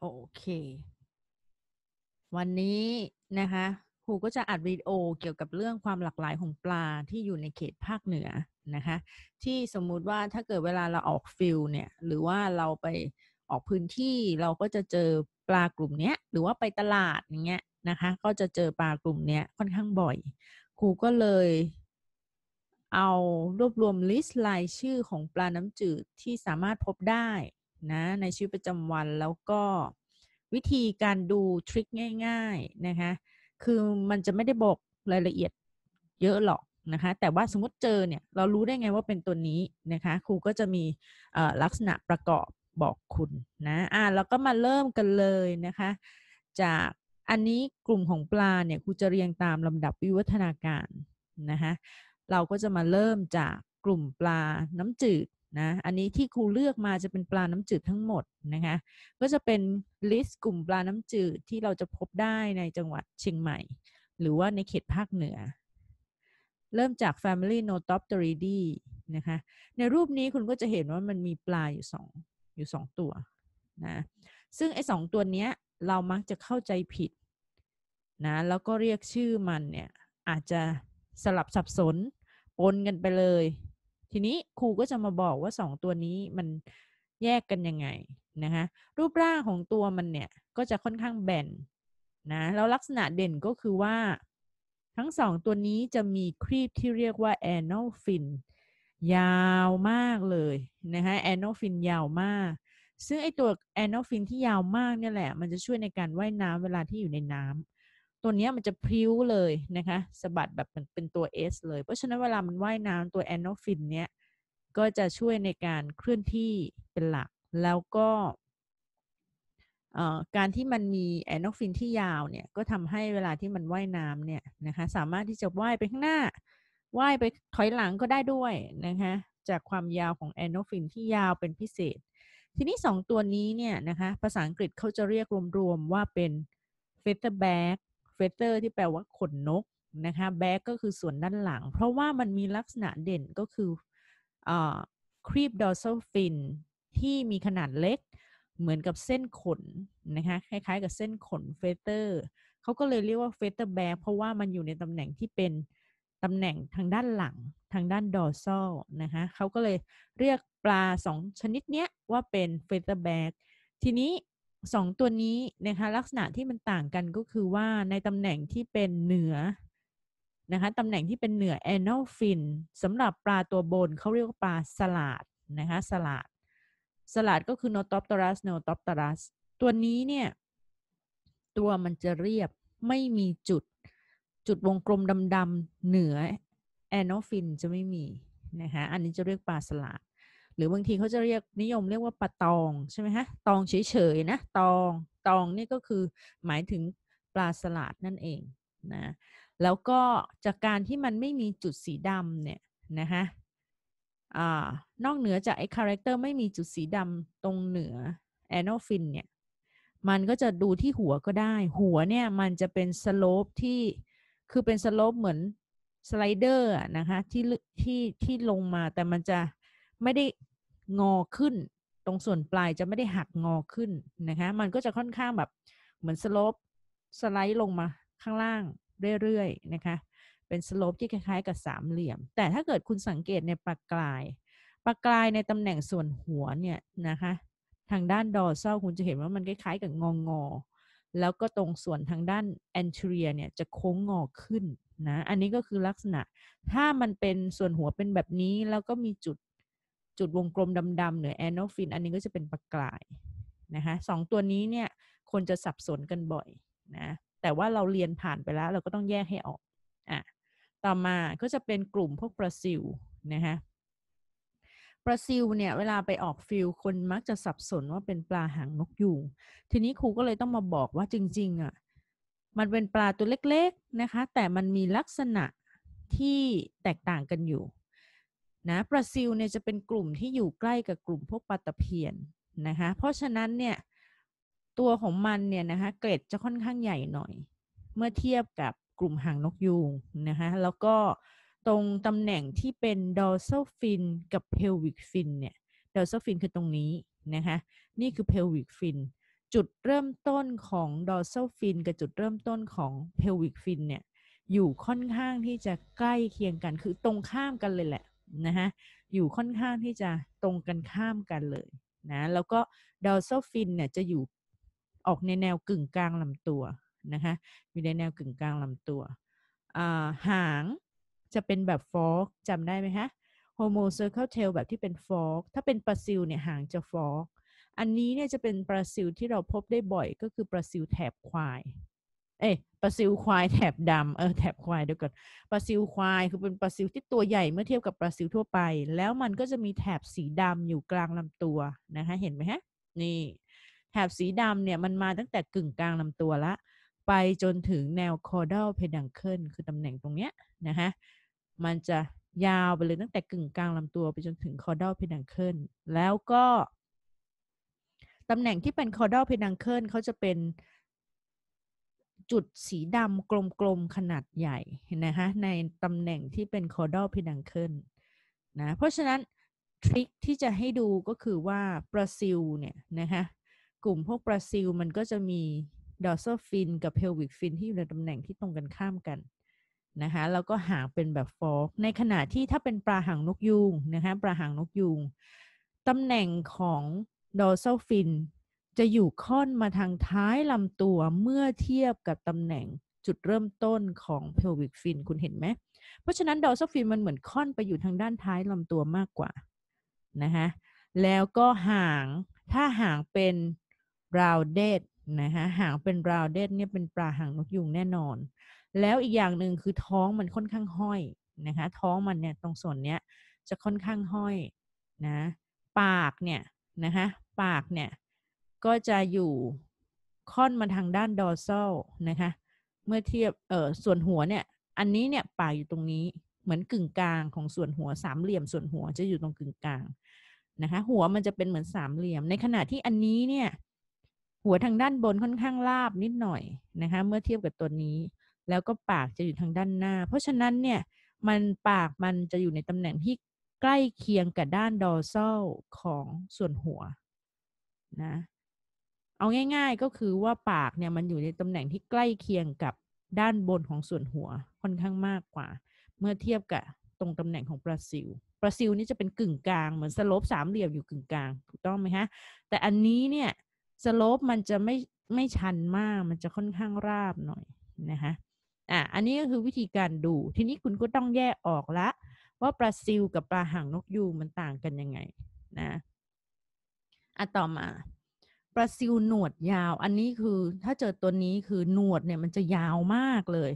โอเค วันนี้นะคะครูก็จะอัดวิดีโอเกี่ยวกับเรื่องความหลากหลายของปลาที่อยู่ในเขตภาคเหนือนะคะที่สมมุติว่าถ้าเกิดเวลาเราออกฟิลเนี่ยหรือว่าเราไปออกพื้นที่เราก็จะเจอปลากลุ่มนี้หรือว่าไปตลาดอย่างเงี้ยนะคะก็จะเจอปลากลุ่มนี้ค่อนข้างบ่อยครูก็เลย เอารวบรวมลิสต์รายชื่อของปลาน้ำจืดที่สามารถพบได้นะในชีวิตประจำวันแล้วก็วิธีการดูทริคง่ายๆนะคะคือมันจะไม่ได้บอกรายละเอียดเยอะหรอกนะคะแต่ว่าสมมติเจอเนี่ยเรารู้ได้ไงว่าเป็นตัวนี้นะคะครูก็จะมีลักษณะประกอบบอกคุณนะอ่าแล้วก็มาเริ่มกันเลยนะคะจากอันนี้กลุ่มของปลาเนี่ยครูจะเรียงตามลำดับวิวัฒนาการนะคะเราก็จะมาเริ่มจากกลุ่มปลาน้ำจืดนะอันนี้ที่ครูเลือกมาจะเป็นปลาน้ำจืดทั้งหมดนะคะก็จะเป็นลิสต์กลุ่มปลาน้ำจืด ที่เราจะพบได้ในจังหวัดเชียงใหม่ หรือว่าในเขตภาคเหนือ เริ่มจาก Family n o t o p t e r i d e นะคะในรูปนี้คุณก็จะเห็นว่ามันมีปลาอยู่สองอยู่สองตัวนะซึ่งไอ้สองตัวเนี้ยเรามักจะเข้าใจผิดนะแล้วก็เรียกชื่อมันเนี่ยอาจจะสลับสับสน ปนกันไปเลยทีนี้ครูก็จะมาบอกว่า 2 ตัวนี้มันแยกกันยังไงนะคะรูปร่างของตัวมันเนี่ยก็จะค่อนข้างแบนนะแล้วลักษณะเด่นก็คือว่าทั้งสองตัวนี้จะมีครีบที่เรียกว่า anal fin ยาวมากเลยนะคะ anal fin ยาวมาก ซึ่งไอตัว anal fin ที่ยาวมากเนี่ยแหละ มันจะช่วยในการว่ายน้ำเวลาที่อยู่ในน้ำตัวนี้มันจะพิ้วเลยนะคะสะบัดแบบเป็นตัว S เลย เพราะฉะนั้นเวลามันว่ายน้ำตัวแอนโนฟินเนี้ยก็จะช่วยในการเคลื่อนที่เป็นหลักแล้วก็การที่มันมีแอนโนฟินที่ยาวเนี่ย ก็ทำให้เวลาที่มันว่ายน้ำเนี่ยนะคะสามารถที่จะว่ายไปข้างหน้าว่ายไปถอยหลังก็ได้ด้วยนะคะจากความยาวของแอนโนฟินที่ยาวเป็นพิเศษ ทีนี้2ตัวนี้เนี่ยนะคะภาษาอังกฤษเขาจะเรียกรวมๆว่าเป็น f e t h e r b a c เฟเตอร์ที่แปลว่าขนนกนะคะแบ็กก็คือส่วนด้านหลัง เพราะว่ามันมีลักษณะเด่นก็คือครีบดอร์ซัลฟินที่มีขนาดเล็ก เหมือนกับเส้นขนนะคะคล้ายๆกับเส้นขนเฟเตอร์เขาก็เลยเรียกว่าเฟเตอร์แบ็กเพราะว่ามันอยู่ในตำแหน่งที่เป็นตำแหน่งทางด้านหลังทางด้านดอร์ซอลนะคะเขาก็เลยเรียกปลาสองชนิดเนี้ยว่าเป็นเฟเตอร์แบ็กทีนี้สองตัวนี้นะคะลักษณะที่มันต่างกันก็คือว่าในตำแหน่งที่เป็นเหนือนะคะตำแหน่งที่เป็นเหนือ anal fin สำหรับปลาตัวบนเขาเรียกว่าปลาสลัดนะคะสลัดสลัดก็คือ notopterus notopterus ตัวนี้เนี่ยตัวมันจะเรียบไม่มีจุด จุดวงกลมดำๆเหนือ anal fin จะไม่มีนะคะอันนี้จะเรียกปลาสลัดหรือบางทีเขาจะเรียกนิยมเรียกว่าปะตองใช่ไหมฮะ ตองเฉยๆนะ ตองตองนี่ก็คือหมายถึงปลาสลัดนั่นเองนะแล้วก็จากการที่มันไม่มีจุดสีดำเนี่ยนะคะอนอกเหนือจากไอ้คาแรคเตอร์ไม่มีจุดสีดำตรงเหนือแอนอฟินเนี่ยมันก็จะดูที่หัวก็ได้ หัวเนี่ยมันจะเป็นสโลปที่คือเป็นสโลปเหมือนสไลเดอร์นะคะที่ที่ที่ลงมาแต่มันจะไม่ได้งอขึ้นตรงส่วนปลายจะไม่ได้หักงอขึ้นนะคะมันก็จะค่อนข้าง แบบเหมือนสโลปสไลด์ลงมาข้างล่างเรื่อยๆนะคะเป็นสโลปที่คล้ายๆ กับสามเหลี่ยม แต่ถ้าเกิดคุณสังเกตในปลากลายปลากลายในตำแหน่งส่วนหัวเนี่ยนะคะทางด้านดอเซลคุณจะเห็นว่ามันคล้าย ๆกับงองอแล้วก็ตรงส่วนทางด้านแอนเทรียเนี่ยจะโค้งงอขึ้นนะอันนี้ก็คือลักษณะถ้ามันเป็นส่วนหัวเป็นแบบนี้แล้วก็มีจุดจุดวงกลมดำๆหรือแอนโนฟินอันนี้ก็จะเป็นปลากลายนะคะสองตัวนี้เนี่ยคนจะสับสนกันบ่อยนะแต่ว่าเราเรียนผ่านไปแล้วเราก็ต้องแยกให้ออกอ่ะต่อมาก็จะเป็นกลุ่มพวกปลาซิลนะคะปลาซิลเนี่ยเวลาไปออกฟิลคนมักจะสับสนว่าเป็นปลาหางนกยูงทีนี้ครูก็เลยต้องมาบอกว่าจริงๆอ่ะมันเป็นปลาตัวเล็กๆนะคะแต่มันมีลักษณะที่แตกต่างกันอยู่นะบราซิลเนี่ยจะเป็นกลุ่มที่อยู่ใกล้กับกลุ่มพวกปลาตะเพียนนะคะเพราะฉะนั้นเนี่ย ตัวของมันเนี่ยนะคะเกรดจะค่อนข้างใหญ่หน่อย เมื่อเทียบกับกลุ่มหางนกยูงนะคะแล้วก็ตรงตำแหน่งที่เป็นดอ r s ซ l f i กับเพลวิกฟินเนี่ยดอ r s ซ l f i คือตรงนี้นะคะนี่คือเพลวิกฟินจุดเริ่มต้นของดอ r s ซ l f i กับจุดเริ่มต้นของเพลวิกฟินเนี่ยอยู่ค่อนข้างที่จะใกล้เคียงกัน คือตรงข้ามกันเลยแหละนะฮะอยู่ค่อนข้างที่จะตรงกันข้ามกันเลยนะแล้วก็ดอลโซฟินเนี่ยจะอยู่ออกในแนวกึ่งกลางลำตัวนะคะอยู่ในแนวกึ่งกลางลำตัว หางจะเป็นแบบฟอกจำได้ไหมฮะโฮโมเซอร์เคิลเทลแบบที่เป็นฟอกถ้าเป็นปลาซิลเนี่ยหางจะฟอกอันนี้เนี่ยจะเป็นปลาซิลที่เราพบได้บ่อยก็คือปลาซิลแถบควายเอ้ะปลาซิลควายแถบดำเออแถบควายเดี๋ยวก่อนปลาซิลควายคือเป็นปลาซิลที่ตัวใหญ่เมื่อเทียบกับปลาซิลทั่วไป แล้วมันก็จะมีแถบสีดำอยู่กลางลำตัวนะคะเห็นไหมฮะ นี่ แถบสีดำเนี่ยมันมาตั้งแต่กึ่งกลางลำตัวละ ไปจนถึงแนวคอเดัลเพดังเคิลคือตำแหน่งตรงเนี้ยนะคะมันจะยาวไปเลยตั้งแต่กึ่งกลางลำตัว ไปจนถึงคอเดัลเพดังเคิลแล้วก็ตำแหน่งที่เป็นคอเดัลเพดังเคิลเขาจะเป็นจุด สีดำกลมๆขนาดใหญ่เห็นะคะในตำแหน่งที่เป็นคอร์ดอลพินังเคิลนะ เพราะฉะนั้น ทริคที่จะให้ดูก็คือว่าบราซิล เนี่ย นะคะกลุ่ม พวกบราซิล มัน ก็จะมีดอส์ซอฟินกับเพลวิกฟินที่ อยู่ในตำแหน่งที่ ตรง กัน ข้ามกัน นะคะแล้วก็หางเป็นแบบฟอกในขณะที่ถ้าเป็นปลาหางนกยูงนะคะปลาหางนกยูงตำแหน่งของดอส์ซอฟินจะอยู่ค่อนมาทางท้ายลำตัวเมื่อเทียบกับตำแหน่งจุดเริ่มต้นของ pelvic fin คุณเห็นไหม เพราะฉะนั้น dorsal fin มันเหมือนค่อนไปอยู่ทางด้านท้ายลำตัวมากกว่านะฮะแล้วก็หาง ถ้าหางเป็น rounded นะฮะหางเป็น rounded เนี่ยเป็นปลาหางนกยุงแน่นอน แล้วอีกอย่างหนึ่งคือท้องมันค่อนข้างห้อยนะคะท้องมันเนี่ยตรงส่วนเนี้ยจะค่อนข้างห้อยนะปากเนี่ยนะคะปากเนี่ยก็จะอยู่ค่อนมาทางด้านดอซอลนะคะ เมื่อเทียบเออส่วนหัวเนี่ย อันนี้เนี่ยปากอยู่ตรงนี้เหมือนกึ่งกลางของส่วนหัวสามเหลี่ยม ส่วนหัวจะอยู่ตรงกึ่งกลางนะคะ หัวมันจะเป็นเหมือนสามเหลี่ยม ในขณะที่อันนี้เนี่ย หัวทางด้านบนค่อนข้างราบนิดหน่อยนะคะ เมื่อเทียบกับตัวนี้ แล้วก็ปากจะอยู่ทางด้านหน้า เพราะฉะนั้นเนี่ยมันปากมันจะอยู่ในตำแหน่งที่ใกล้เคียงกับด้านดอซอลของส่วนหัวนะเอาง่าย ๆ ก็คือว่าปากเนี่ยมันอยู่ในตำแหน่งที่ใกล้เคียงกับด้านบนของส่วนหัวค่อนข้างมากกว่า เมื่อเทียบกับตรงตำแหน่งของปลาซิลปลาซิลนี่จะเป็นกึ่งกลางเหมือนสลบสามเหลี่ยมอยู่กึ่งกลางถูกต้องไหมฮะแต่อันนี้เนี่ยสลบมันจะไม่ไม่ชันมากมันจะค่อนข้างราบหน่อยนะคะอ่ะอันนี้ก็คือวิธีการดู ทีนี้คุณก็ต้องแยกออกละ ว่าปลาซิลกับปลาหางนกยูงมันต่างกันยังไง นะอ่ะต่อมาลาซิลหนวดยาว อันนี้คือถ้าเจอตัวนี้คือหนวดเนี่ยมันจะยาวมากเลย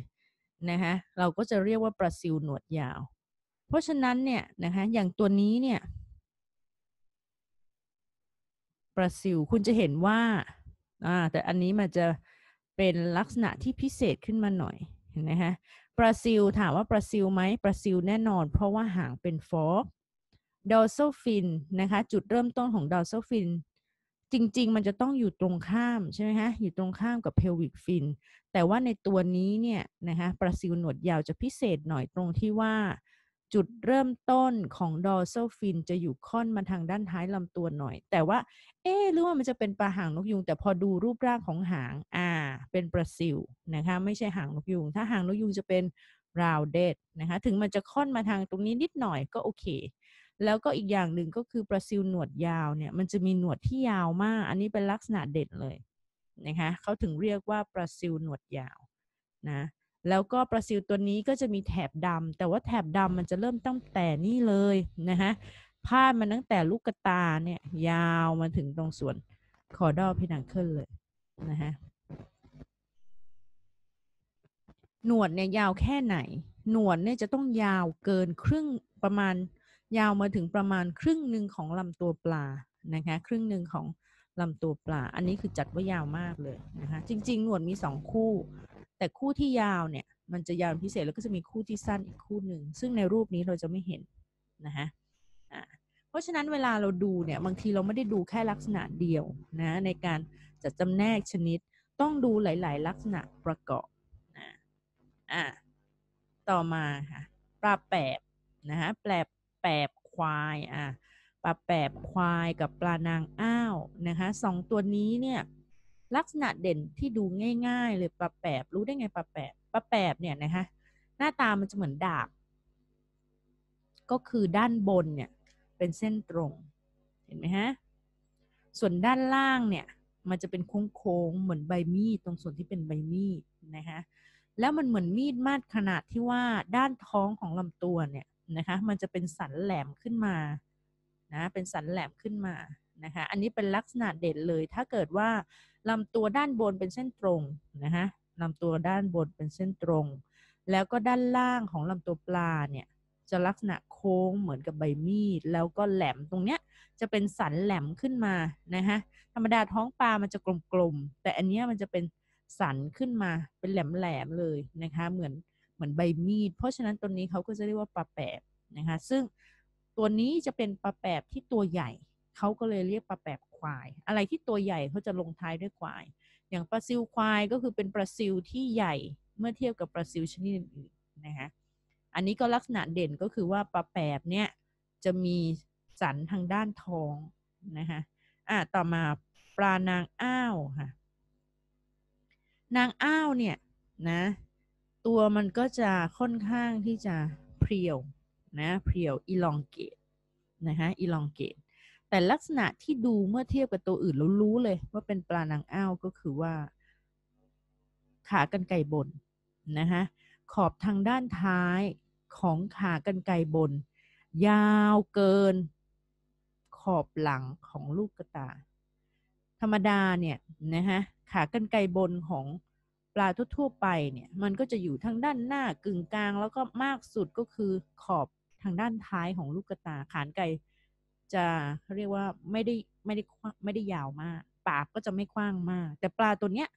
นะคะเราก็จะเรียกว่าปลาซิลหนวดยาว เพราะฉะนั้นเนี่ยนะคะอย่างตัวนี้เนี่ยปลาซิลคุณจะเห็นว่าอ่าแต่อันนี้มันจะเป็นลักษณะที่พิเศษขึ้นมาหน่อยเห็นไหมฮะปลาซิลถามว่าปลาซิลไหมปลาซิลแน่นอนเพราะว่าหางเป็นฟอกดอลโซฟินนะคะจุดเริ่มต้นของดอลโซฟินจริงๆ มันจะต้องอยู่ตรงข้าม ใช่ไหมฮะ อยู่ตรงข้ามกับ pelvic fin แต่ว่าในตัวนี้เนี่ยนะคะปลาซิวหนวดยาวจะพิเศษหน่อยตรงที่ว่า จุดเริ่มต้นของ dorsal fin จะอยู่ค่อนมาทางด้านท้ายลำตัวหน่อย แต่ว่า เอ๊หรือว่ามันจะเป็นปลาหางนกยุง แต่พอดูรูปร่างของหาง อ่า เป็นปลาซิวนะคะ ไม่ใช่หางนกยุง ถ้าหางนกยุงจะเป็น rounded นะคะ ถึงมันจะค่อนมาทางตรงนี้นิดหน่อยก็โอเคแล้วก็อีกอย่างหนึ่งก็คือปลาซิลหนวดยาวเนี่ย มันจะมีหนวดที่ยาวมาก อันนี้เป็นลักษณะเด่นเลยนะคะเขาถึงเรียกว่าปลาซิลหนวดยาวนะแล้วก็ปลาซิลตัวนี้ก็จะมีแถบดำแต่ว่าแถบดำมันจะเริ่มตั้งแต่นี่เลยนะคะผ้ามันตั้งแต่ลูกตาเนี่ยยาวมาถึงตรงส่วนคอดอพินังเคิลเลยนะคะหนวดเนี่ยยาวแค่ไหน หนวดเนี่ยจะต้องยาวเกินครึ่งประมาณยาวมาถึงประมาณครึ่งหนึ่งของลำตัวปลา นะคะ ครึ่งหนึ่งของลำตัวปลา อันนี้คือจัดว่ายาวมากเลยนะคะจริงๆหนวดมี2คู่ แต่คู่ที่ยาวเนี่ยมันจะยาวพิเศษ แล้วก็จะมีคู่ที่สั้นอีกคู่หนึ่ง ซึ่งในรูปนี้เราจะไม่เห็นนะคะเพราะฉะนั้นเวลาเราดูเนี่ย บางทีเราไม่ได้ดูแค่ลักษณะเดียวนะ ในการจัดจำแนกชนิดต้องดูหลาย ๆ ลักษณะประกอบนะอ่ะต่อมาค่ะปลาแปบนะฮะแปบแปบควายอ่ะปลาแปบควายกับปลานางอ้าวนะคะสองตัวนี้เนี่ย ลักษณะเด่นที่ดูง่ายๆเลยปลาแปบ รู้ได้ไงปลาแปบปลาแปบเนี่ยนะคะหน้าตามันจะเหมือนดาบก็คือด้านบนเนี่ย เป็นเส้นตรง เห็นไหมฮะส่วนด้านล่างเนี่ย มันจะเป็นโค้งๆเหมือนใบมีดตรงส่วนที่เป็นใบมีดนะคะแล้วมันเหมือนมีดมาดขนาดที่ว่าด้านท้องของลำตัวเนี่ยนะคะมันจะเป็นสันแหลมขึ้นมา นะ เป็นสันแหลมขึ้นมา นะคะ อันนี้เป็นลักษณะเด่นเลย ถ้าเกิดว่าลำตัวด้านบนเป็นเส้นตรง นะคะลำตัวด้านบนเป็นเส้นตรง แล้วก็ด้านล่างของลำตัวปลาเนี่ย จะลักษณะโค้งเหมือนกับใบมีด แล้วก็แหลมตรงเนี้ยจะเป็นสันแหลมขึ้นมา นะคะธรรมดาท้องปลามันจะกลมๆ แต่อันเนี้ยมันจะเป็นสันขึ้นมา เป็นแหลมๆ เลยนะคะ เหมือนเหมือนใบมีด เพราะฉะนั้นตัวนี้เขาก็จะเรียกว่าปลาแปบนะคะ ซึ่งตัวนี้จะเป็นปลาแปบที่ตัวใหญ่ เขาก็เลยเรียกปลาแปบควาย อะไรที่ตัวใหญ่เขาจะลงท้ายด้วยควาย อย่างปลาซิวควายก็คือเป็นปลาซิวที่ใหญ่ เมื่อเทียบกับปลาซิวชนิดอื่นๆนะคะอันนี้ก็ลักษณะเด่นก็คือว่าปลาแปบเนี่ย จะมีสันทางด้านท้องนะคะอ่ะต่อมาปลานางอ้าวค่ะ นางอ้าวเนี่ย นะตัวมันก็จะค่อนข้างที่จะเพรียวนะเพรียวอีลองเกตนะคะอีลองเกตแต่ลักษณะที่ดูเมื่อเทียบกับตัวอื่นแล้วรู้เลย ว่าเป็นปลานางอ้าวก็คือว่า ขากรรไกรบนนะคะขอบทางด้านท้ายของขากรรไกรบน ยาวเกิน ขอบหลังของลูกกระตา ธรรมดาเนี่ยนะคะขากรรไกรบนของปลาทั่วๆไปเนี่ยมันก็จะอยู่ทางด้านหน้ากึ่งกลางแล้วก็มากสุดก็คือขอบทางด้านท้ายของลูกกระตาขานไก่จะเรียกว่าไม่ได้ไม่ได้ไม่ได้ยาวมากปากก็จะไม่กว้างมาก แต่ปลาตัวเนี้ย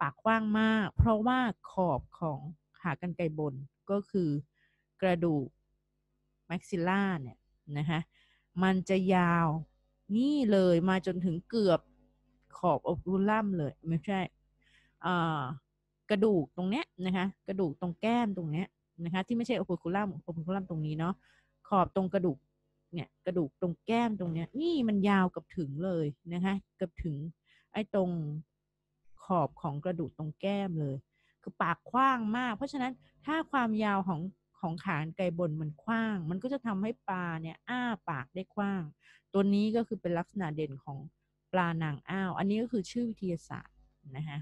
ปากกว้างมากเพราะว่าขอบของหากันไกบนก็คือกระดูกแม็กซิล่าเนี่ยนะคะมันจะยาวนี่เลยมาจนถึงเกือบขอบอบรูลัมเลยไม่ใช่อ่ากระดูกตรงเนี้ยนะคะกระดูกตรงแก้มตรงเนี้ยนะคะที่ไม่ใช่โอคูคูลัมโอคูคูลัมตรงนี้เนาะขอบตรงกระดูกเนี่ยกระดูกตรงแก้มตรงเนี้ย นี่มันยาวกับถึงเลยนะคะกับถึงไอ้ตรงขอบของกระดูกตรงแก้มเลย คือปากกว้างมาก เพราะฉะนั้นถ้าความยาวของของขานไก่บนมันกว้าง มันก็จะทำให้ปลาเนี่ย อ้าปากได้กว้าง ตัวนี้ก็คือเป็นลักษณะเด่นของปลานางอ้าวอันนี้ก็คือชื่อวิทยาศาสตร์นะคะ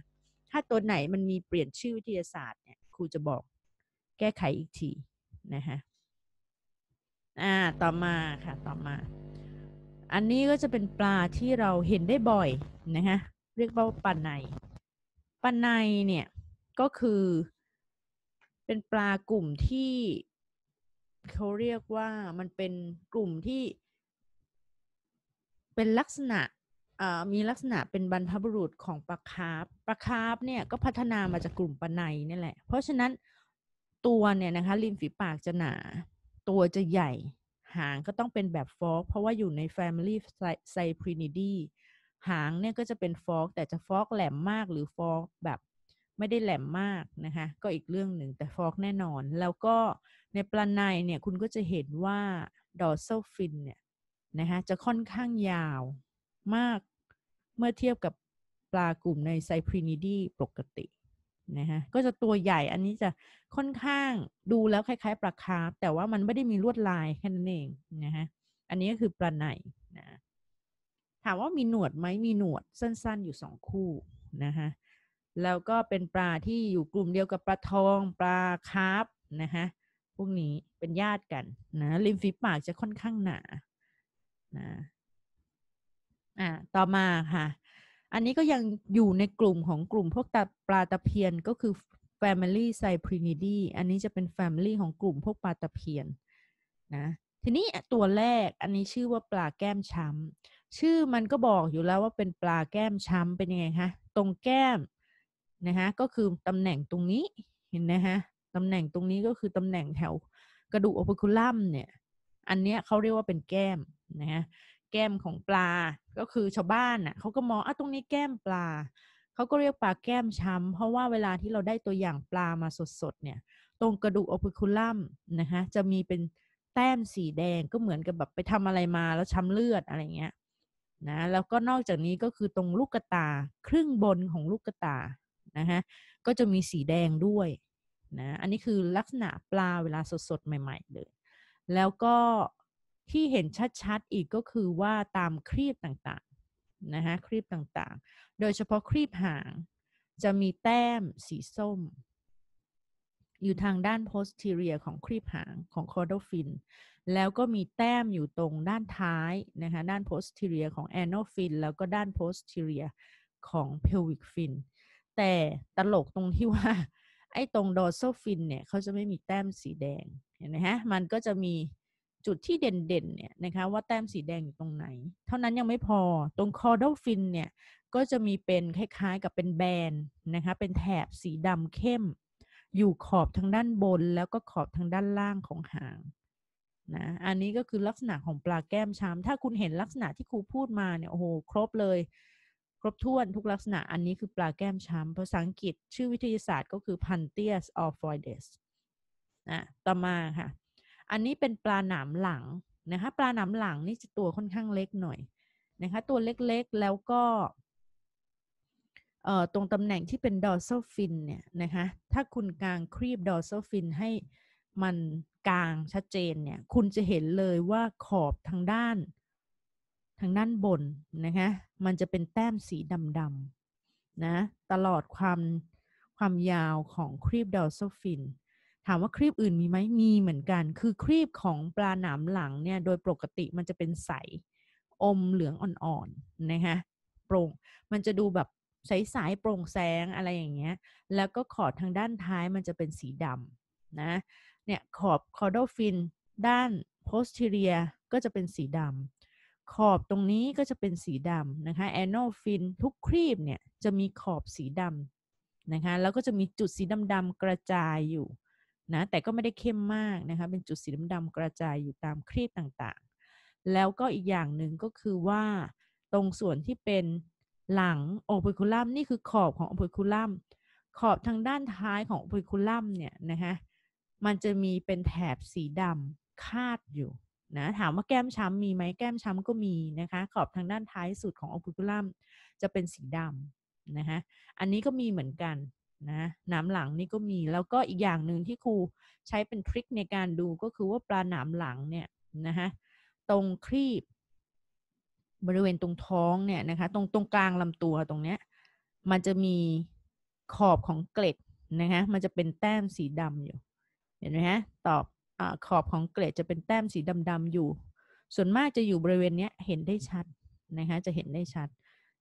ถ้าตัวไหนมันมีเปลี่ยนชื่อวิทยาศาสตร์เนี่ยครูจะบอกแก้ไขอีกทีนะคะอ่าต่อมาค่ะต่อมา อันนี้ก็จะเป็นปลาที่เราเห็นได้บ่อยนะคะเรียกว่าปลาในปลาในเนี่ยก็คือ เป็นปลากลุ่มที่เขาเรียกว่ามันเป็นกลุ่มที่ เป็นลักษณะมีลักษณะเป็นบรรพบุรุษของปลาคาร์ปปลาคาร์ปเนี่ยก็พัฒนามาจากกลุ่มปลาไนนี่แหละ เพราะฉะนั้นตัวเนี่ยนะคะริมฝีปากจะหนา ตัวจะใหญ่ หางก็ต้องเป็นแบบฟอกเพราะว่าอยู่ใน Family c y p r i n i d e หางเนี่ยก็จะเป็นฟอกแต่จะฟอกแหลมมากหรือฟอกแบบ ไม่ได้แหลมมากนะคะก็อีกเรื่องหนึ่งแต่ฟอกแน่นอน แล้วก็ในปลาในเนี่ยคุณก็จะเห็นว่าดอร์เซลฟินเนี่ยนะคะจะค่อนข้างยาวมากมื่อเทียบกับปลากลุ่มในไซพรินิดีปกตินะฮะก็จะตัวใหญ่อันนี้จะค่อนข้างดูแล้วคล้าย ๆปลาคาร์ฟแต่ว่ามันไม่ได้มีลวดลายแค่นั้นเองนะฮะอันนี้ก็คือปลาไหนนะ ถามว่ามีหนวดไหมมีหนวดสั้นๆอยู่สองคู่นะฮะแล้วก็เป็นปลาที่อยู่กลุ่มเดียวกับปลาทอง ปลาคาร์ฟนะฮะพวกนี้เป็นญาติกันนะริมฝีปากจะค่อนข้างหนานะอ่า ต่อมาค่ะ อันนี้ก็ยังอยู่ในกลุ่มของกลุ่มพวกตปลาตะเพียนก็คือ Family c y p r i n i d i อันนี้จะเป็น Family ของกลุ่มพวกปลาตะเพียนนะ ทีนี้ตัวแรกอันนี้ชื่อว่าปลาแก้มช้ำ ชื่อมันก็บอกอยู่แล้วว่าเป็นปลาแก้มช้ำเป็นยังไงคะ ตรงแก้มนะคะก็คือตำแหน่งตรงนี้เห็นนะคะตำแหน่งตรงนี้ก็คือตำแหน่งแถว กระดูกโอปิคุลัมเนี่ย อันเนี้ยเขาเรียกว่าเป็นแก้มนะฮะแก้มของปลา ก็คือชาวบ้านน่ะเขาก็มองอ่ะตรงนี้แก้มปลา เขาก็เรียกปลาแก้มช้ำเพราะว่าเวลาที่เราได้ตัวอย่างปลามาสดๆ เนี่ย ตรงกระดูกโอปิคุลัม นะคะจะมีเป็นแต้มสีแดง ก็เหมือนกับแบบไปทำอะไรมา แล้วช้ำเลือดอะไรเงี้ย นะ แล้วก็นอกจากนี้ก็คือตรงลูกตาครึ่งบนของลูกตา นะคะก็จะมีสีแดงด้วย นะ อันนี้คือลักษณะปลาเวลาสดๆ ใหม่ ๆ เลย แล้วก็ที่เห็นชัดๆ อีกก็คือว่าตามครีบต่างๆ นะคะครีบต่างๆ โดยเฉพาะครีบหางจะมีแต้มสีส้ม อยู่ทางด้าน posterior ของ ครีบหางของ caudal ฟ i n แล้วก็มีแต้มอยู่ตรงด้านท้ายนะคะด้าน posterior ของ a n น l fin แล้วก็ด้าน posterior ของ pelvic fin แต่ตลกตรงที่ว่า ไอ้ตรง dorsal fin เนี่ยเขาจะไม่มีแต้มสีแดงเห็นไหมฮะมันก็จะมีจุดที่เด่นๆ เนี่ยนะคะ ว่าแต้มสีแดงอยู่ตรงไหน เท่านั้นยังไม่พอ ตรงคอดอลฟินเนี่ยก็จะมีเป็นคล้ายๆกับเป็นแบนนะคะเป็นแถบสีดำเข้ม อยู่ขอบทางด้านบน แล้วก็ขอบทางด้านล่างของหางนะอันนี้ก็คือลักษณะของปลาแก้มช้ำถ้าคุณเห็นลักษณะที่ครูพูดมาเนี่ยโอ้โหครบเลย ครบถ้วนทุกลักษณะอันนี้คือปลาแก้มช้ำภาษาอังกฤษ ชื่อวิทยาศาสตร์ก็คือ Pantheus orphoides นะต่อมาค่ะอันนี้เป็นปลาหนามหลังนะคะปลาหนามหลังนี่จะตัวค่อนข้างเล็กหน่อยนะคะตัวเล็กๆแล้วก็ตรงตำแหน่งที่เป็นดอร์ซัลฟินเนี่ยนะคะถ้าคุณกางครีบดอร์ซัลฟินให้มันกลางชัดเจนเนี่ยคุณจะเห็นเลยว่าขอบทางด้านทางด้านบนนะคะมันจะเป็นแต้มสีดำๆนะตลอดความความยาวของครีบดอร์ซัลฟินถามว่าครีบอื่นมีไหม มีเหมือนกัน คือครีบของปลาหนามหลังเนี่ย โดยปกติมันจะเป็นใส อมเหลืองอ่อนๆ นะคะโปร่งมันจะดูแบบ ใสๆ โปร่งแสงอะไรอย่างเงี้ย แล้วก็ขอดทางด้านท้ายมันจะเป็นสีดำนะ เนี่ยขอบคอร์ดฟินด้านโพสเทเรียก็จะเป็นสีดำ ขอบตรงนี้ก็จะเป็นสีดำนะคะแอนโนฟินทุกครีบเนี่ยจะมีขอบสีดำนะคะ แล้วก็จะมีจุดสีดำๆ กระจายอยู่นะแต่ก็ไม่ได้เข้มมากนะคะเป็นจุดสีดำๆกระจายอยู่ตามครีบต่างๆ แล้วก็อีกอย่างหนึ่งก็คือว่า ตรงส่วนที่เป็นหลังโอเปอร์คูลัมนี่คือขอบของโอเปอร์คูลัมขอบทางด้านท้ายของโอเปอร์คูลัมเนี่ยนะคะมันจะมีเป็นแถบสีดำคาดอยู่นะถามว่าแก้มช้ำมีไหมแก้มช้ำก็มีนะคะขอบทางด้านท้ายสุดของโอเปอร์คูลัมจะเป็นสีดำนะคะอันนี้ก็มีเหมือนกันนะหนามหลังนี่ก็มีแล้วก็อีกอย่างหนึ่งที่ครูใช้เป็นทริคในการดูก็คือว่าปลาหนามหลังเนี่ยนะฮะตรงครีบ บริเวณตรงท้องเนี่ยนะคะตรงตรงกลางลำตัวตรงเนี้ยมันจะมีขอบของเกล็ดนะคะมันจะเป็นแต้มสีดำอยู่เห็นไหมฮะตอบอขอบของเกล็ดจะเป็นแต้มสีดำๆอยู่ ส่วนมากจะอยู่บริเวณเนี้ยเห็นได้ชัดนะคะจะเห็นได้ชัด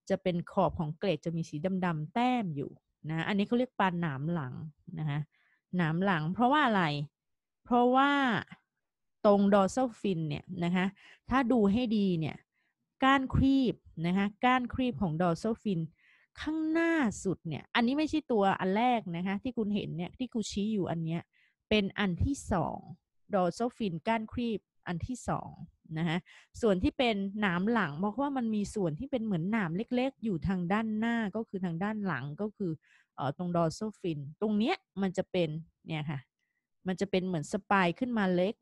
จะเป็นขอบของเกล็ดจะมีสีดำๆแต้มอยู่นะอันนี้เขาเรียกปานหนามหลังนะคะหนามหลังเพราะว่าอะไร เพราะว่าตรงดอส์ซัลฟินเนี่ยนะคะถ้าดูให้ดีเนี่ยก้านครีบนะคะก้านครีบของดอส์ซัลฟิน ข้างหน้าสุดเนี่ยอันนี้ไม่ใช่ตัวอันแรกนะคะที่คุณเห็นเนี่ยที่รูชี้อยู่อันเนี้ยเป็นอันที่สองดอส์ซัลฟินก้านครีบอันที่สองนะฮะส่วนที่เป็นหนามหลังบอกว่ามันมีส่วนที่เป็นเหมือนหนามเล็กๆ อยู่ทางด้านหน้าก็คือทางด้านหลังก็คืออตรงดอโซฟินตรงเนี้ยมันจะเป็นเนี่ยค่ะมันจะเป็นเหมือนสปายขึ้นมาเล็ก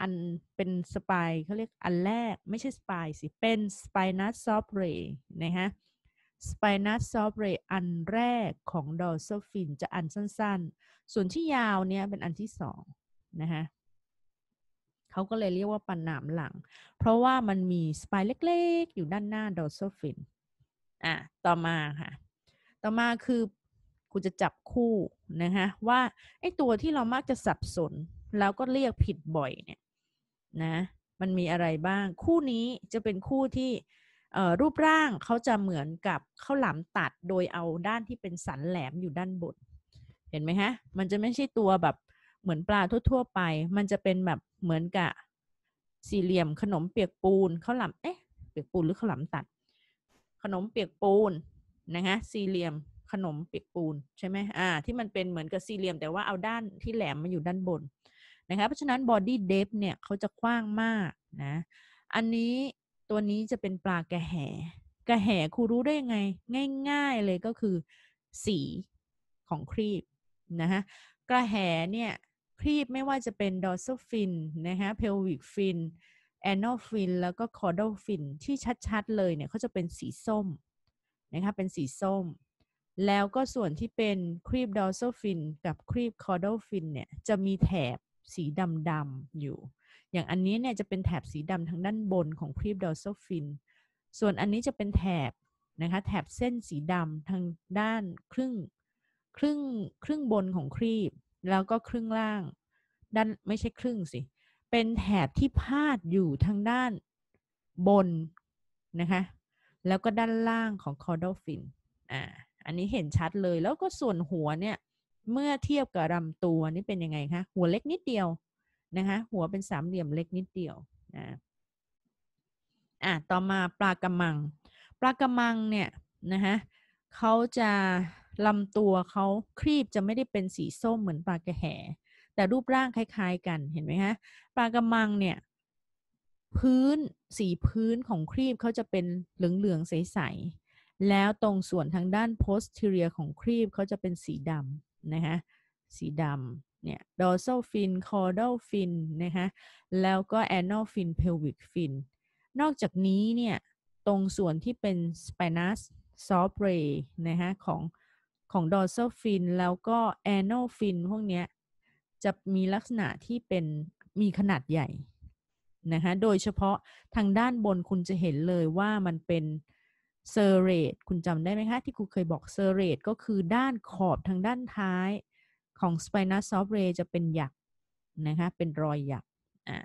อันเป็นสปายเขาเรียกอันแรกไม่ใช่สปายสิเป็นสปายนัสซอฟเรย์นะฮะสปายนัสซอฟเรย์อันแรกของดอลโซฟินจะอันสั้น ๆ ส่วนที่ยาวเนี่ยเป็นอันที่สองนะฮะเขาก็เลยเรียกว่าปันหนามหลัง เพราะว่ามันมีสปายเล็กๆอยู่ด้านหน้าดอลโซฟินอ่ะต่อมาค่ะ ต่อมาคือ กูจะจับคู่นะคะว่าไอ้ตัวที่เรามักจะสับสน แล้วก็เรียกผิดบ่อยเนี่ยนะ มันมีอะไรบ้าง คู่นี้จะเป็นคู่ที่รูปร่างเขาจะเหมือนกับข้าวหลามตัดโดยเอาด้านที่เป็นสันแหลมอยู่ด้านบน เห็นไหมฮะ มันจะไม่ใช่ตัวแบบเหมือนปลาทั่วๆไป มันจะเป็นแบบเหมือนกับ สี่เหลี่ยมขนมเปียกปูนข้าวหลามเอ๊ะเปียกปูนหรือข้าวหลามตัด ขนมเปียกปูนนะคะสี่เหลี่ยม ขนมเปียกปูนใช่ไหมอ่าที่มันเป็นเหมือนกับสี่เหลี่ยม แต่ว่าเอาด้านที่แหลมมาอยู่ด้านบนนะคะเพราะฉะนั้นบอดี้เดฟเนี่ยเขาจะกว้างมากนะอันนี้ตัวนี้จะเป็นปลากระแหกระแหครูรู้ได้ยังไง ง่าย ๆเลยก็คือสีของครีบนะฮะกระแหเนี่ยครีบไม่ว่าจะเป็นดอสโซฟินนะฮะเพลวิกฟินแอนนลฟินแล้วก็คอร์ดฟินที่ชัดๆเลยเนี่ยเขาจะเป็นสีส้มนะคะเป็นสีส้ม แล้วก็ส่วนที่เป็นครีบดอสโซฟินกับครีบคอร์ดฟินเนี่ยจะมีแถบสีดำๆอยู่อย่างอันนี้เนี่ยจะเป็นแถบสีดำทางด้านบนของครีบดอสโซฟินส่วนอันนี้จะเป็นแถบนะคะแถบเส้นสีดำทางด้านครึ่งครึ่งครึ่งบนของครีบแล้วก็ครึ่งล่างด้านไม่ใช่ครึ่งสิ เป็นแถบที่พาดอยู่ทางด้านบนนะคะ แล้วก็ด้านล่างของคอร์ดฟินอ่าอันนี้เห็นชัดเลย แล้วก็ส่วนหัวเนี่ย เมื่อเทียบกับลำตัวนี่เป็นยังไงคะหัวเล็กนิดเดียว นะคะ หัวเป็นสามเหลี่ยมเล็กนิดเดียวนะอ่าต่อมาปลากระมังปลากระมังเนี่ยนะคะเขาจะลำตัวเขาครีบจะไม่ได้เป็นสีส้มเหมือนปลากระแห แต่รูปร่างคล้ายๆ กัน เห็นไหมคะ ปลากระมังเนี่ย พื้นสีพื้นของครีบเขาจะเป็น เหลืองๆใสๆ แล้วตรงส่วนทางด้าน posterior ของครีบเขาจะเป็นสีดำนะฮะ สีดำเนี่ย dorsal fin caudal fin นะฮะ แล้วก็ anal fin pelvic fin นอกจากนี้เนี่ย ตรงส่วนที่เป็น spinous soft ray นะฮะของของดอร์เซฟินแล้วก็แอนโนฟินพวกนี้จะมีลักษณะที่เป็น มีขนาดใหญ่นะคะโดยเฉพาะทางด้านบนคุณจะเห็นเลยว่ามันเป็นเซอร์เรตคุณจำได้ไหมคะ ที่ครูเคยบอกเซอร์เรตก็คือด้านขอบทางด้านท้ายของสไปนัสซอฟเรจะเป็นหยักนะคะเป็นรอยหยักอ่า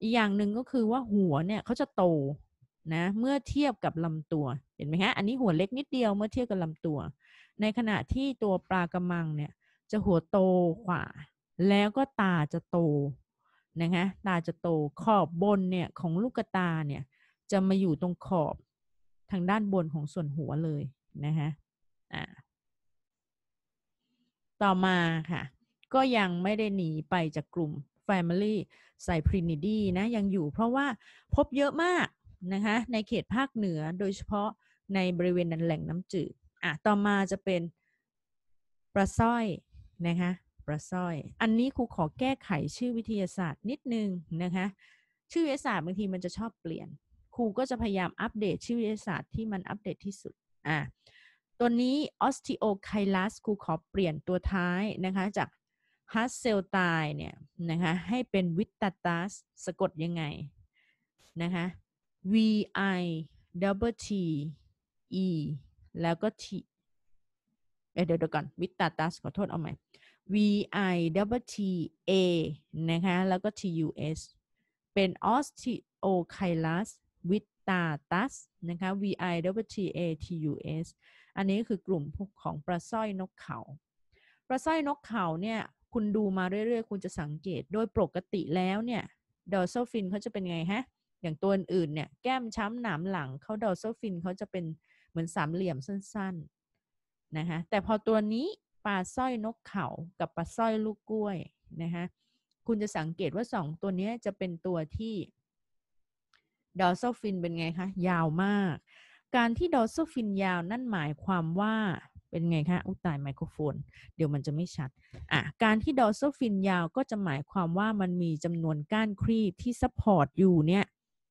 อีกอย่างหนึ่งก็คือว่าหัวเนี่ยเขาจะโตนะเมื่อเทียบกับลำตัว เห็นไหมฮะอันนี้หัวเล็กนิดเดียวเมื่อเทียบกับลำตัว ในขณะที่ตัวปลากระมังเนี่ยจะหัวโตกว่าแล้วก็ตาจะโตนะคะตาจะโตขอบบนเนี่ยของลูกตาเนี่ยจะมาอยู่ตรงขอบทางด้านบนของส่วนหัวเลยนะคะอ่าต่อมาค่ะ ก็ยังไม่ได้หนีไปจากกลุ่ม Family ส่พร i นิดีนะยังอยู่เพราะว่าพบเยอะมากนะคะในเขตภาคเหนือโดยเฉพาะในบริเวณนั้นแหล่งน้ำจืดอ่ะต่อมาจะเป็นปลาสร้อยนะคะ ปลาสร้อย อันนี้ครูขอแก้ไขชื่อวิทยาศาสตร์นิดนึงนะคะ ชื่อวิทยาศาสตร์บางทีมันจะชอบเปลี่ยน ครูก็จะพยายามอัปเดตชื่อวิทยาศาสตร์ที่มันอัปเดตที่สุด อ่ะตัวนี้ osteochylus ครูขอเปลี่ยนตัวท้ายนะคะ จากฮัสเซลตายเนี่ยนะคะให้เป็นวิตตัตัสสะกดยังไงนะคะ v i w t e แล้วก็ t เดี๋ยวเดี๋ยวก่อน วิตตาตัสขอโทษเอาใหม่ v i w t a นะคะแล้วก็ t u s เป็น osteochilus วิตาตัสนะคะ v i w t a t u s อันนี้คือกลุ่มของปลาสร้อยนกเขาปลาสร้อยนกเขาเนี่ยคุณดูมาเรื่อยๆคุณจะสังเกต โดยปกติแล้วเนี่ยดอร์โซฟินเขาจะเป็นไงฮะอย่างตัวอื่นเนี่ยแก้มช้ำหนามหลังเขาดอโซฟินเขาจะเป็นเหมือนสามเหลี่ยมสั้นๆนะคะแต่พอตัวนี้ปลาสร้อยนกเขากับปลาสร้อยลูกกล้วยนะคะคุณจะสังเกตว่าสองตัวนี้จะเป็นตัวที่ดอโซฟินเป็นไงคะยาวมาก การที่ดอโซฟินยาวนั่นหมายความว่าเป็นไงคะอุตายไมโครโฟน เดี๋ยวมันจะไม่ชัดอ่ะการที่ดอลโซฟินยาวก็จะหมายความว่ามันมีจำนวนก้านครีบที่ซัพพอร์ตอยู่เนี่ย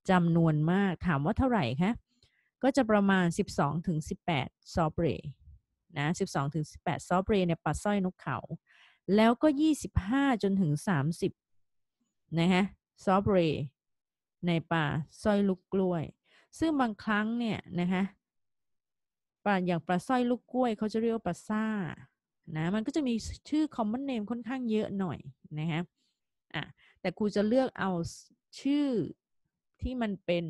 จำนวนมากถามว่าเท่าไหร่คะก็จะประมาณ 12ถึง18ซอเบรนะ12ถึง18ซอเบรเนี่ยปัดสร้อยนกเขา แล้วก็ 25จนถึง30นะฮะซอเบรในป่าสร้อยลูกกล้วย ซึ่งบางครั้งเนี่ยนะคะป่าอย่างปลาสร้อยลูกกล้วย เขาจะเรียกว่าปลาซ่านะมันก็จะมีชื่อ common name ค่อนข้างเยอะหน่อยนะฮะอ่ะแต่ครูจะเลือกเอาชื่อที่มันเป็น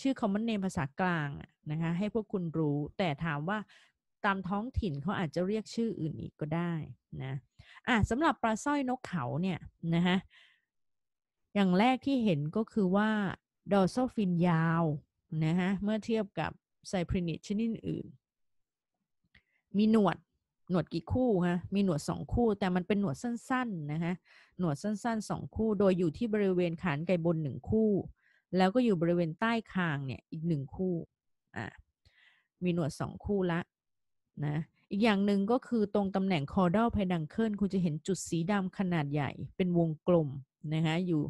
ชื่อ common name ภาษากลางนะคะให้พวกคุณรู้แต่ถามว่าตามท้องถิ่นเขาอาจจะเรียกชื่ออื่นอีกก็ได้นะอ่ะสำหรับปลาสร้อยนกเขาเนี่ยนะคะอย่างแรกที่เห็นก็คือว่า ดอโซฟินยาวนะคะเมื่อเทียบกับไซพรินิชนิดอื่น มีหนวดหนวดกี่คู่ฮะมีหนวดสองคู่แต่มันเป็นหนวดสั้นๆนะคะหนวดสั้นๆสองคู่ โดยอยู่ที่บริเวณขานไกบนหนึ่งคู่แล้วก็อยู่บริเวณใต้คางเนี่ยอีกหนึ่งคู่อ่ะมีหนวดสองคู่ละนะอีกอย่างหนึ่งก็คือตรงตำแหน่งคอดัลไพดังเคิลคุณจะเห็นจุดสีดำขนาดใหญ่เป็นวงกลมนะคะอยู่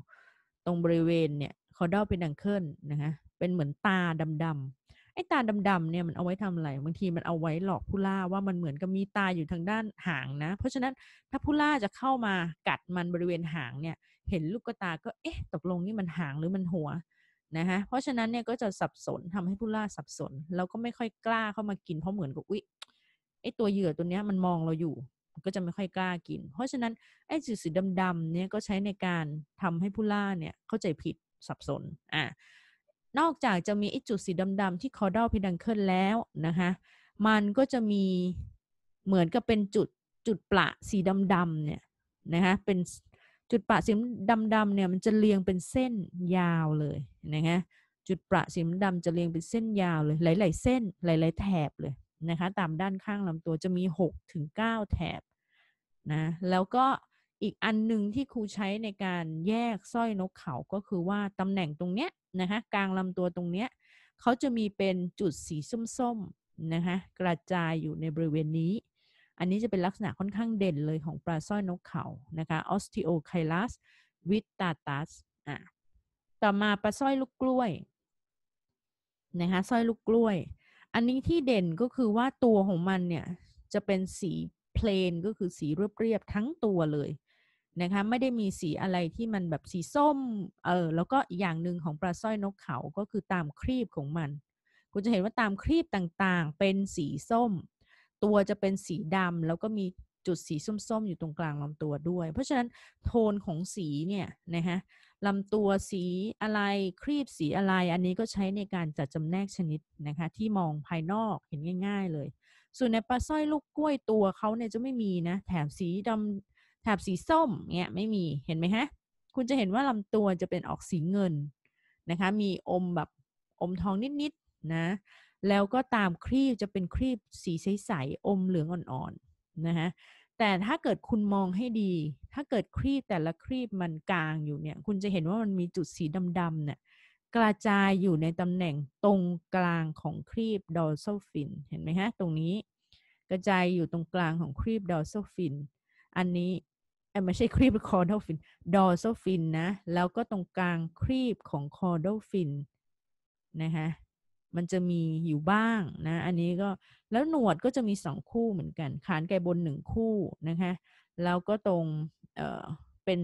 ตรงบริเวณเนี่ยคอดัลไพดังเคิลนะคะเป็นเหมือนตาดำๆไอ้ตาดำๆเนี่ยมันเอาไว้ทำอะไรบางทีมันเอาไว้หลอกผู้ล่าว่ามันเหมือนกับมีตาอยู่ทางด้านหางนะเพราะฉะนั้นถ้าผู้ล่าจะเข้ามากัดมันบริเวณหางเนี่ยเห็นลูกตาก็เอ๊ะตกลงนี่มันหางหรือมันหัวนะฮะ เพราะฉะนั้นเนี่ยก็จะสับสนทำให้ผู้ล่าสับสนแล้วก็ไม่ค่อยกล้าเข้ามากินเพราะเหมือนกับอุ๊ยไอตัวเหยื่อตัวเนี้ยมันมองเราอยู่ก็จะไม่ค่อยกล้ากิน เพราะฉะนั้นไอจุดสีดำๆเนี่ยก็ใช้ในการทำให้ผู้ล่าเนี่ยเข้าใจผิดสับสนอ่านอกจากจะมีไอจุดสีดำๆที่คอดลพิดังเคิลแล้วนะคะมันก็จะมีเหมือนกับเป็นจุดจุดปละสีดำๆเนี่ยนะคะเป็นจุดประสีดำๆเนี่ยมันจะเรียงเป็นเส้นยาวเลยนะคะจุดประสีดำจะเรียงเป็นเส้นยาวเลย หลายๆเส้นหลายๆแถบเลยนะคะตามด้านข้างลำตัวจะมี6ถึง9แถบนะแล้วก็อีกอันหนึ่งที่ครูใช้ในการแยกสร้อยนกเขา ก็คือว่าตำแหน่งตรงเนี้ยนะคะกลางลำตัวตรงเนี้ยเขาจะมีเป็นจุดสีส้มๆนะคะกระจายอยู่ในบริเวณนี้อันนี้จะเป็นลักษณะค่อนข้างเด่นเลยของปลาสร้อยนกเขา นะคะออสติโอไคลัสวิตตาตัสอ่ะต่อมาปลาสร้อยลูกกล้วย นะคะสร้อยลูกกล้วย อันนี้ที่เด่นก็คือว่าตัวของมันเนี่ยจะเป็นสีเพลนก็คือสีเรียบๆทั้งตัวเลยนะคะไม่ได้มีสีอะไรที่มันแบบสีส้ม เออแล้วก็อย่างหนึ่งของปลาสร้อยนกเขา ก็คือตามครีบของมันคุณจะเห็นว่าตามครีบต่างๆ เป็นสีส้มตัวจะเป็นสีดำแล้วก็มีจุดสีส้มๆ อยู่ตรงกลางลำตัวด้วย เพราะฉะนั้นโทนของสีเนี่ยนะฮะลำตัวสีอะไรครีบสีอะไรอันนี้ก็ใช้ในการจัดจำแนกชนิดนะคะ ที่มองภายนอกเห็นง่าย ๆ เลย ส่วนในปลาสร้อยลูกกล้วยตัวเขาเนี่ยจะไม่มีนะแถบสีดำแถบสีส้มเนี่ยไม่มีเห็นไหมฮะคุณจะเห็นว่าลำตัวจะเป็นออกสีเงินนะคะ มีอมแบบอมทองนิดๆนะแล้วก็ตามครีบจะเป็นครีบสีใสๆอมเหลืองอ่อนๆนะฮะแต่ถ้าเกิดคุณมองให้ดี ถ้าเกิดครีบแต่ละครีบมันกลางอยู่เนี่ยคุณจะเห็นว่ามันมีจุดสีดำๆเนี่ยกระจายอยู่ในตำแหน่งตรงกลางของครีบดอลโซฟินเห็นไหมฮะตรงนี้กระจายอยู่ตรงกลางของครีบดอลโซฟินอันนี้ไม่ใช่ครีบคอร์ดอฟินดอลโซฟินนะแล้วก็ตรงกลางครีบของคอร์ดอฟินนะคะมันจะมีอยู่บ้างนะ อันนี้ก็แล้วหนวดก็จะมีสองคู่เหมือนกัน ขานไกบนหนึ่งคู่นะคะ แล้วก็ตรงเออเป็น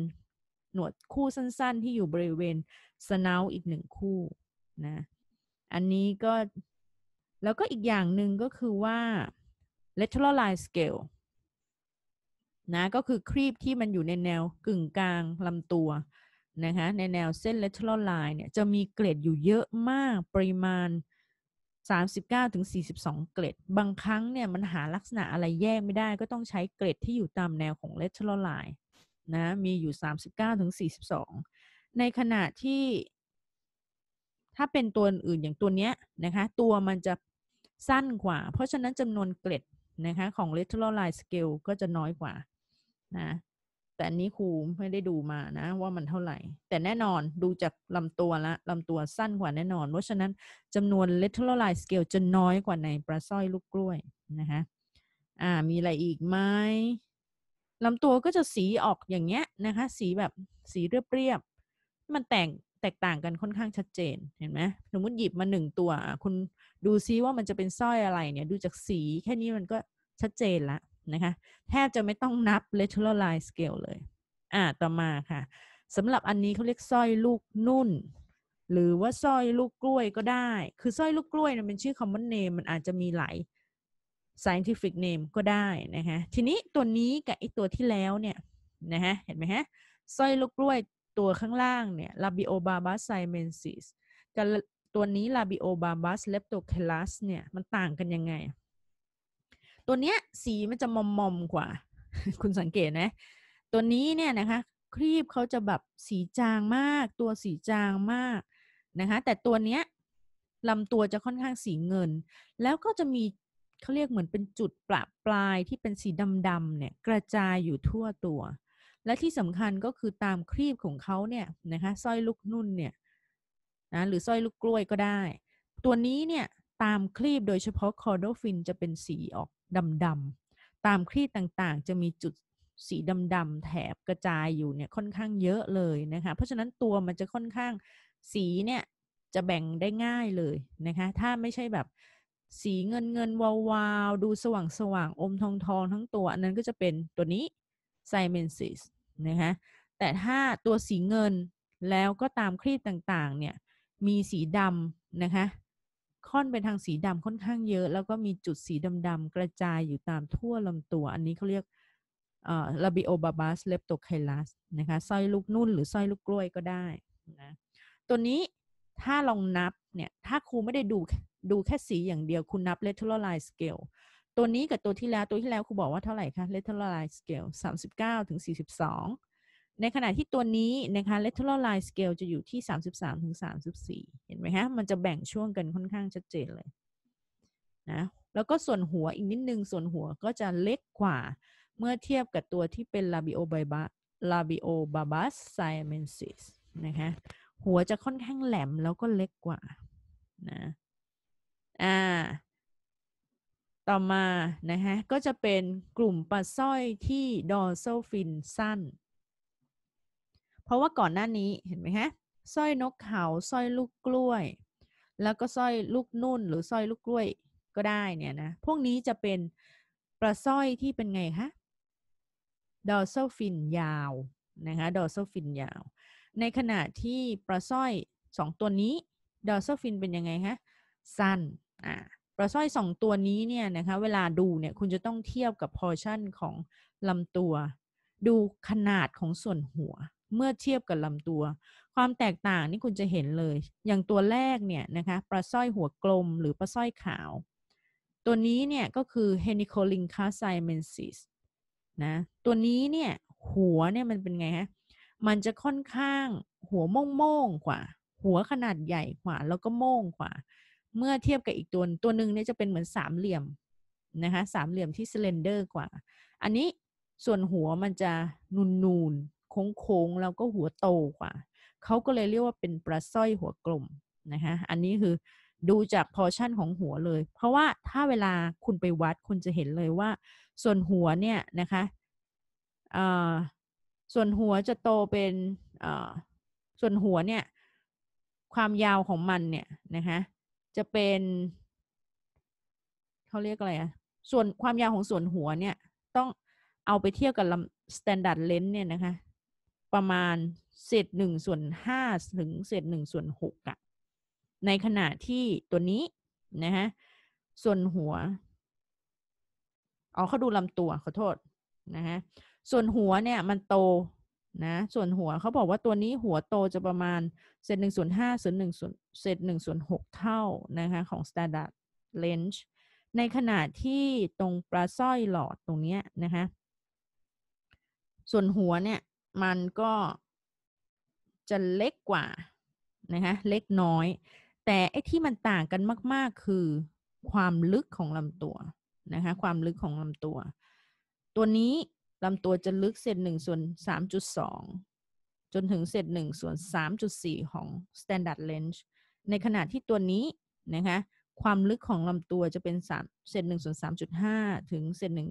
หนวดคู่สั้นๆ ที่อยู่บริเวณสนาวอีกหนึ่งคู่นะ อันนี้ก็แล้วก็อีกอย่างหนึ่งก็คือว่า lateral line scale นะก็คือครีบที่มันอยู่ในแนวกึ่งกลางลำตัวนะคะในแนวเส้น lateral line เนี่ยจะมีเกรดอยู่เยอะมากปริมาณ39ถึง42 เกรดบางครั้งเนี่ยมันหาลักษณะอะไรแยกไม่ได้ก็ต้องใช้เกรดที่อยู่ตามแนวของเลเทอรัลไลน์นะ มีอยู่ 39ถึง42 ในขณะที่ถ้าเป็นตัวอื่นอย่างตัวเนี้ยนะคะ ตัวมันจะสั้นกว่า เพราะฉะนั้นจำนวนเกรดนะคะของลตเทอร์ลไลน์สเกลก็จะน้อยกว่านะแต่อันนี้ครูไม่ได้ดูมานะว่ามันเท่าไหร่ แต่แน่นอนดูจากลำตัวละลำตัวสั้นกว่าแน่นอนเพราะฉะนั้นจำนวน l ล t e r a l line scale จะน้อยกว่าในปลาสร้อยลูกกล้วยนะคะอ่ามีอะไรอีกไหมลำตัวก็จะสีออกอย่างเงี้ยนะคะ สีแบบสีเรียบๆมันแตกแตกต่างกันค่อนข้างชัดเจน เห็นไหมสมมติหยิบมาหนึ่งตัว คุณดูซิว่ามันจะเป็นสร้อยอะไรเนี่ยดูจากสีแค่นี้มันก็ชัดเจนละนะคะแทบจะไม่ต้องนับ lateral line scale เลยอ่าต่อมาค่ะสำหรับอันนี้เขาเรียกสร้อยลูกนุ่น หรือว่าสร้อยลูกกล้วยก็ได้ คือสร้อยลูกกล้วยี่ยเป็นชื่อ common name มันอาจจะมีหลาย scientific name ก็ได้นะคะทีนี้ตัวนี้กับไอตัวที่แล้วเนี่ยนะฮะเห็นไหมฮะสร้อยลูกกล้วยตัวข้างล่างเนี่ย Labiobarbus simensis กับตัวนี้ Labiobarbus l e p t o c a l a s เนี่ยมันต่างกันยังไงตัวเนี้ยสีมันจะมอมมอมกว่า คุณสังเกตไหมตัวนี้เนี่ยนะคะครีบเขาจะแบบสีจางมาก ตัวสีจางมากนะคะ แต่ตัวเนี้ยลำตัวจะค่อนข้างสีเงิน แล้วก็จะมีเขาเรียกเหมือนเป็นจุดปลปลายที่เป็นสีดำๆเนี่ยกระจายอยู่ทั่วตัว และที่สำคัญก็คือตามครีบของเขาเนี่ยนะคะสร้อยลูกนุ่นเนี่ยนะหรือสร้อยลูกกล้วยก็ได้ ตัวนี้เนี่ยตามครีบโดยเฉพาะคอร์โดฟินจะเป็นสีออกดำ ๆ ตามครีดต่างๆจะมีจุดสีดำๆแถบกระจายอยู่เนี่ยค่อนข้างเยอะเลยนะคะ เพราะฉะนั้นตัวมันจะค่อนข้างสีเนี่ยจะแบ่งได้ง่ายเลยนะคะ ถ้าไม่ใช่แบบ สีเงินเงินวาวาว ดูสว่างสว่างอมทองทองทั้งตัวอันนั้นก็จะเป็นตัวนี้ไซเมนซิสนะคะแต่ถ้าตัวสีเงินแล้วก็ตามครีบต่างๆเนี่ยมีสีดำนะคะค่อนเป็นทางสีดำค่อนข้างเยอะ แล้วก็มีจุดสีดำๆ กระจายอยู่ตามทั่วลำตัว อันนี้เขาเรียกลาบิโอบาบัสเลปโตไคลัสนะคะสร้อยลูกนุ่นหรือสร้อยลูกกล้วยก็ได้นะตัวนี้ถ้าลองนับเนี่ยถ้าครูไม่ได้ดูดูแค่สีอย่างเดียวคุณนับเลเทอร์ไลน์สเกลตัวนี้กับตัวที่แล้วตัวที่แล้วครูบอกว่าเท่าไหร่คะเเลทอร์ไลน์สเกลสามสิบเก้าถึงสสสี่ิบองในขณะที่ตัวนี้นะคะ lateral line scale จะอยู่ที่ 33ถึง34 เห็นไหมฮะมันจะแบ่งช่วงกันค่อนข้างชัดเจนเลยนะแล้วก็ส่วนหัวอีกนิดนึง ส่วนหัวก็จะเล็กกว่า เมื่อเทียบกับตัวที่เป็น labiobaba labiobabas siamensis นะคะหัวจะค่อนข้างแหลม แล้วก็เล็กกว่านะอ่าต่อมานะคะก็จะเป็นกลุ่มปลาสร้อยที่ดอ a ซฟินสั้นเพราะว่าก่อนหน้านี้เห็นไหมฮะสร้อยนกเขาสร้อยลูกกล้วย แล้วก็สร้อยลูกนุ่นหรือสร้อยลูกกล้วยก็ได้เนี่ยนะ พวกนี้จะเป็นปลาสร้อยที่เป็นไงคะดอลโซฟินยาว นะคะ ดอลโซฟินยาว ในขณะที่ปลาสร้อยสองตัวนี้ ดอลโซฟินเป็นยังไงคะสั้นอ่าปลาสร้อยสองตัวนี้เนี่ยนะคะ เวลาดูเนี่ยคุณจะต้องเทียบกับพอร์ชั่นของลำตัว ดูขนาดของส่วนหัวเมื่อเทียบกับลำตัว ความแตกต่างนี่คุณจะเห็นเลย อย่างตัวแรกเนี่ยนะคะ ปลาสร้อยหัวกลมหรือปลาสร้อยขาว ตัวนี้เนี่ยก็คือ Henicolincus i m e n s i s นะ ตัวนี้เนี่ยหัวเนี่ยมันเป็นไงฮะ มันจะค่อนข้างหัวโม่งๆกว่า หัวขนาดใหญ่กว่า แล้วก็โม่งกว่า เมื่อเทียบกับอีกตัวตัวหนึ่งเนี่ยจะเป็นเหมือนสามเหลี่ยมนะคะ สามเหลี่ยมที่สเลนเดอร์กว่า อันนี้ส่วนหัวมันจะนูนนูนโค้งๆแล้วก็หัวโตกว่าเขาก็เลยเรียกว่าเป็นปลาสร้อยหัวกลมนะคะ อันนี้คือดูจากพอชั่นของหัวเลย เพราะว่าถ้าเวลาคุณไปวัดคุณจะเห็นเลยว่า ส่วนหัวเนี่ยนะคะ ส่วนหัวจะโตเป็นส่วนหัวเนี่ย ความยาวของมันเนี่ยนะคะจะเป็นเขาเรียกอะไรอะส่วนความยาวของส่วนหัวเนี่ย ต้องเอาไปเทียบกับลำสแตนดาร์ดเลนส์เนี่ยนะคะประมาณเศษหนึ่งส่วนห้าถึงเศษหนึ่งส่วนหกอะในขณะที่ตัวนี้นะฮะส่วนหัวอ๋อเขาดูลำตัวขอโทษนะฮะส่วนหัวเนี่ยมันโตนะ ส่วนหัวเขาบอกว่าตัวนี้หัวโตจะประมาณเศษหนึ่งส่วนห้าเศษหนึ่งส่วนเศษหนึ่งส่วนหกเท่านะคะของ standard range ในขณะที่ตรงปลาสร้อยหลอดตรงนี้นะคะส่วนหัวเนี่ยมันก็จะเล็กกว่านะคะเล็กน้อย แต่ไอ้ที่มันต่างกันมากๆคือความลึกของลำตัวนะคะความลึกของลำตัว ตัวนี้ลำตัวจะลึกเศษหนึ่งส่วนสามจุดสองจนถึงเศษหนึ่งส่วนสามจุดสี่ของ standard length ในขณะที่ตัวนี้นะคะความลึกของลำตัวจะเป็นสามเศษหนึ่งส่วนสามจุดห้าถึงเศษหนึ่ง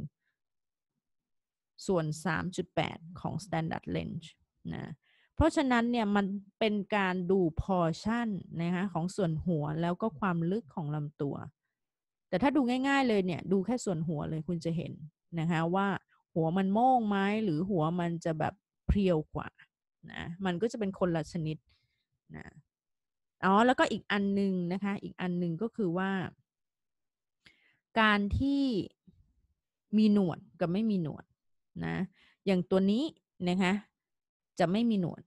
ส่วน 3.8 ของ standard range นะ เพราะฉะนั้นเนี่ยมันเป็นการดูพอชั่นนะคะของส่วนหัวแล้วก็ความลึกของลำตัว แต่ถ้าดูง่าย ๆ เลยเนี่ย ดูแค่ส่วนหัวเลยคุณจะเห็นนะคะว่าหัวมันโม่งไหมหรือหัวมันจะแบบ เพรียวกว่านะ มันก็จะเป็นคนละชนิดนะ อ๋อแล้วก็อีกอันหนึ่งนะคะอีกอันหนึ่งก็คือว่า การที่มีหนวดกับไม่มีหนวดนะอย่างตัวนี้นะคะจะไม่มีหนวด